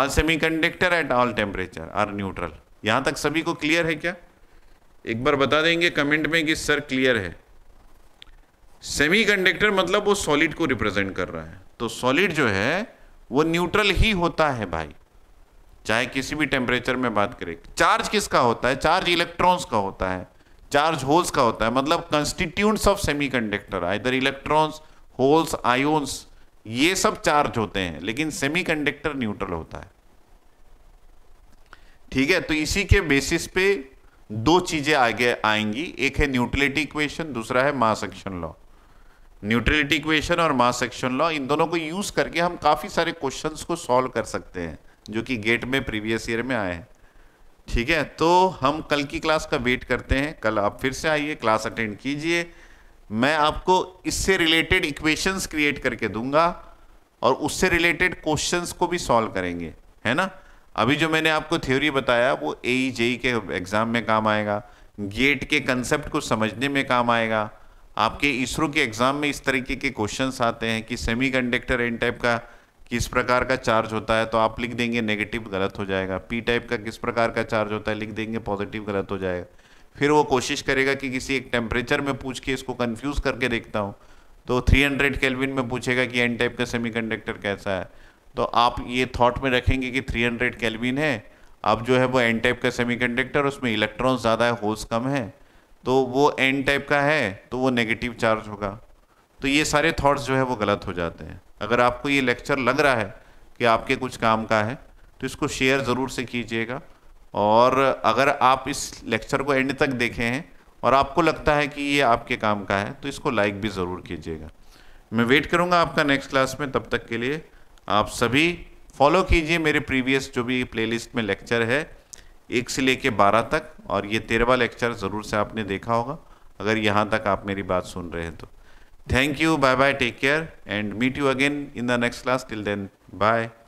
all semiconductor at all temperature are neutral यहाँ तक सभी को क्लियर है क्या एक बार बता देंगे कमेंट में कि सर क्लियर है सेमीकंडक्टर मतलब वो सॉलिड को रिप्रेजेंट कर रहा है तो सॉलिड जो है वो न्यूट्रल ही होता है भाई चाहे किसी भी टेम्परेचर में बात करें चार्ज किसका होता है चार्ज इलेक्ट्रॉन्स का होता है चार्ज होल्स का होता है मतलब constituents of conductor either electrons holes ions ये सब चार्ज होते हैं लेकिन कंडक्टर न्यूट्रल होता है ठीक है तो इसी के बेसिस पे दो चीजें आगे आएंगी एक है न्यूट्रलिटी इक्वेशन दूसरा है mass action law neutrality equation और मास एक्शन लॉ इन दोनों को यूज करके हम काफी सारे क्वेश्चंस को सॉल्व कर सकते हैं जो कि गेट में प्रीवियस ईयर में आए हैं ठीक है तो हम कल की क्लास का वेट करते हैं कल आप फिर से आइए क्लास अटेंड कीजिए मैं आपको इससे रिलेटेड इक्वेशंस क्रिएट करके दूंगा और उससे रिलेटेड क्वेश्चंस को भी सॉल्व करेंगे है ना अभी जो मैंने आपको थ्योरी बताया वो ए जेई e e के एग्ज़ाम में काम आएगा गेट के कंसेप्ट को समझने में काम आएगा आपके इसरो के एग्ज़ाम में इस तरीके के क्वेश्चंस आते हैं कि सेमीकंडक्टर एन टाइप का किस प्रकार का चार्ज होता है तो आप लिख देंगे नेगेटिव गलत हो जाएगा पी टाइप का किस प्रकार का चार्ज होता है लिख देंगे पॉजिटिव गलत हो जाएगा फिर वो कोशिश करेगा कि किसी एक टेम्परेचर में पूछ के इसको कन्फ्यूज़ करके देखता हूँ तो 300 केलविन में पूछेगा कि एन टाइप का सेमीकंडक्टर कैसा है तो आप ये थॉट में रखेंगे कि 300 केलविन है अब जो है वो एन टाइप का सेमीकंडक्टर उसमें इलेक्ट्रॉन ज़्यादा है होल्स कम है तो वो एन टाइप का है तो वो नेगेटिव चार्ज होगा तो ये सारे थाट्स जो है वो गलत हो जाते हैं अगर आपको ये लेक्चर लग रहा है कि आपके कुछ काम का है तो इसको शेयर ज़रूर से कीजिएगा और अगर आप इस लेक्चर को एंड तक देखे हैं और आपको लगता है कि ये आपके काम का है तो इसको लाइक भी ज़रूर कीजिएगा मैं वेट करूँगा आपका नेक्स्ट क्लास में तब तक के लिए आप सभी फॉलो कीजिए मेरे प्रीवियस जो भी प्लेलिस्ट में लेक्चर है एक से लेके बारह तक और ये तेरहवा लेक्चर ज़रूर से आपने देखा होगा अगर यहाँ तक आप मेरी बात सुन रहे हैं तो Thank you. Bye bye. Take care and meet you again in the next class. Till then, bye.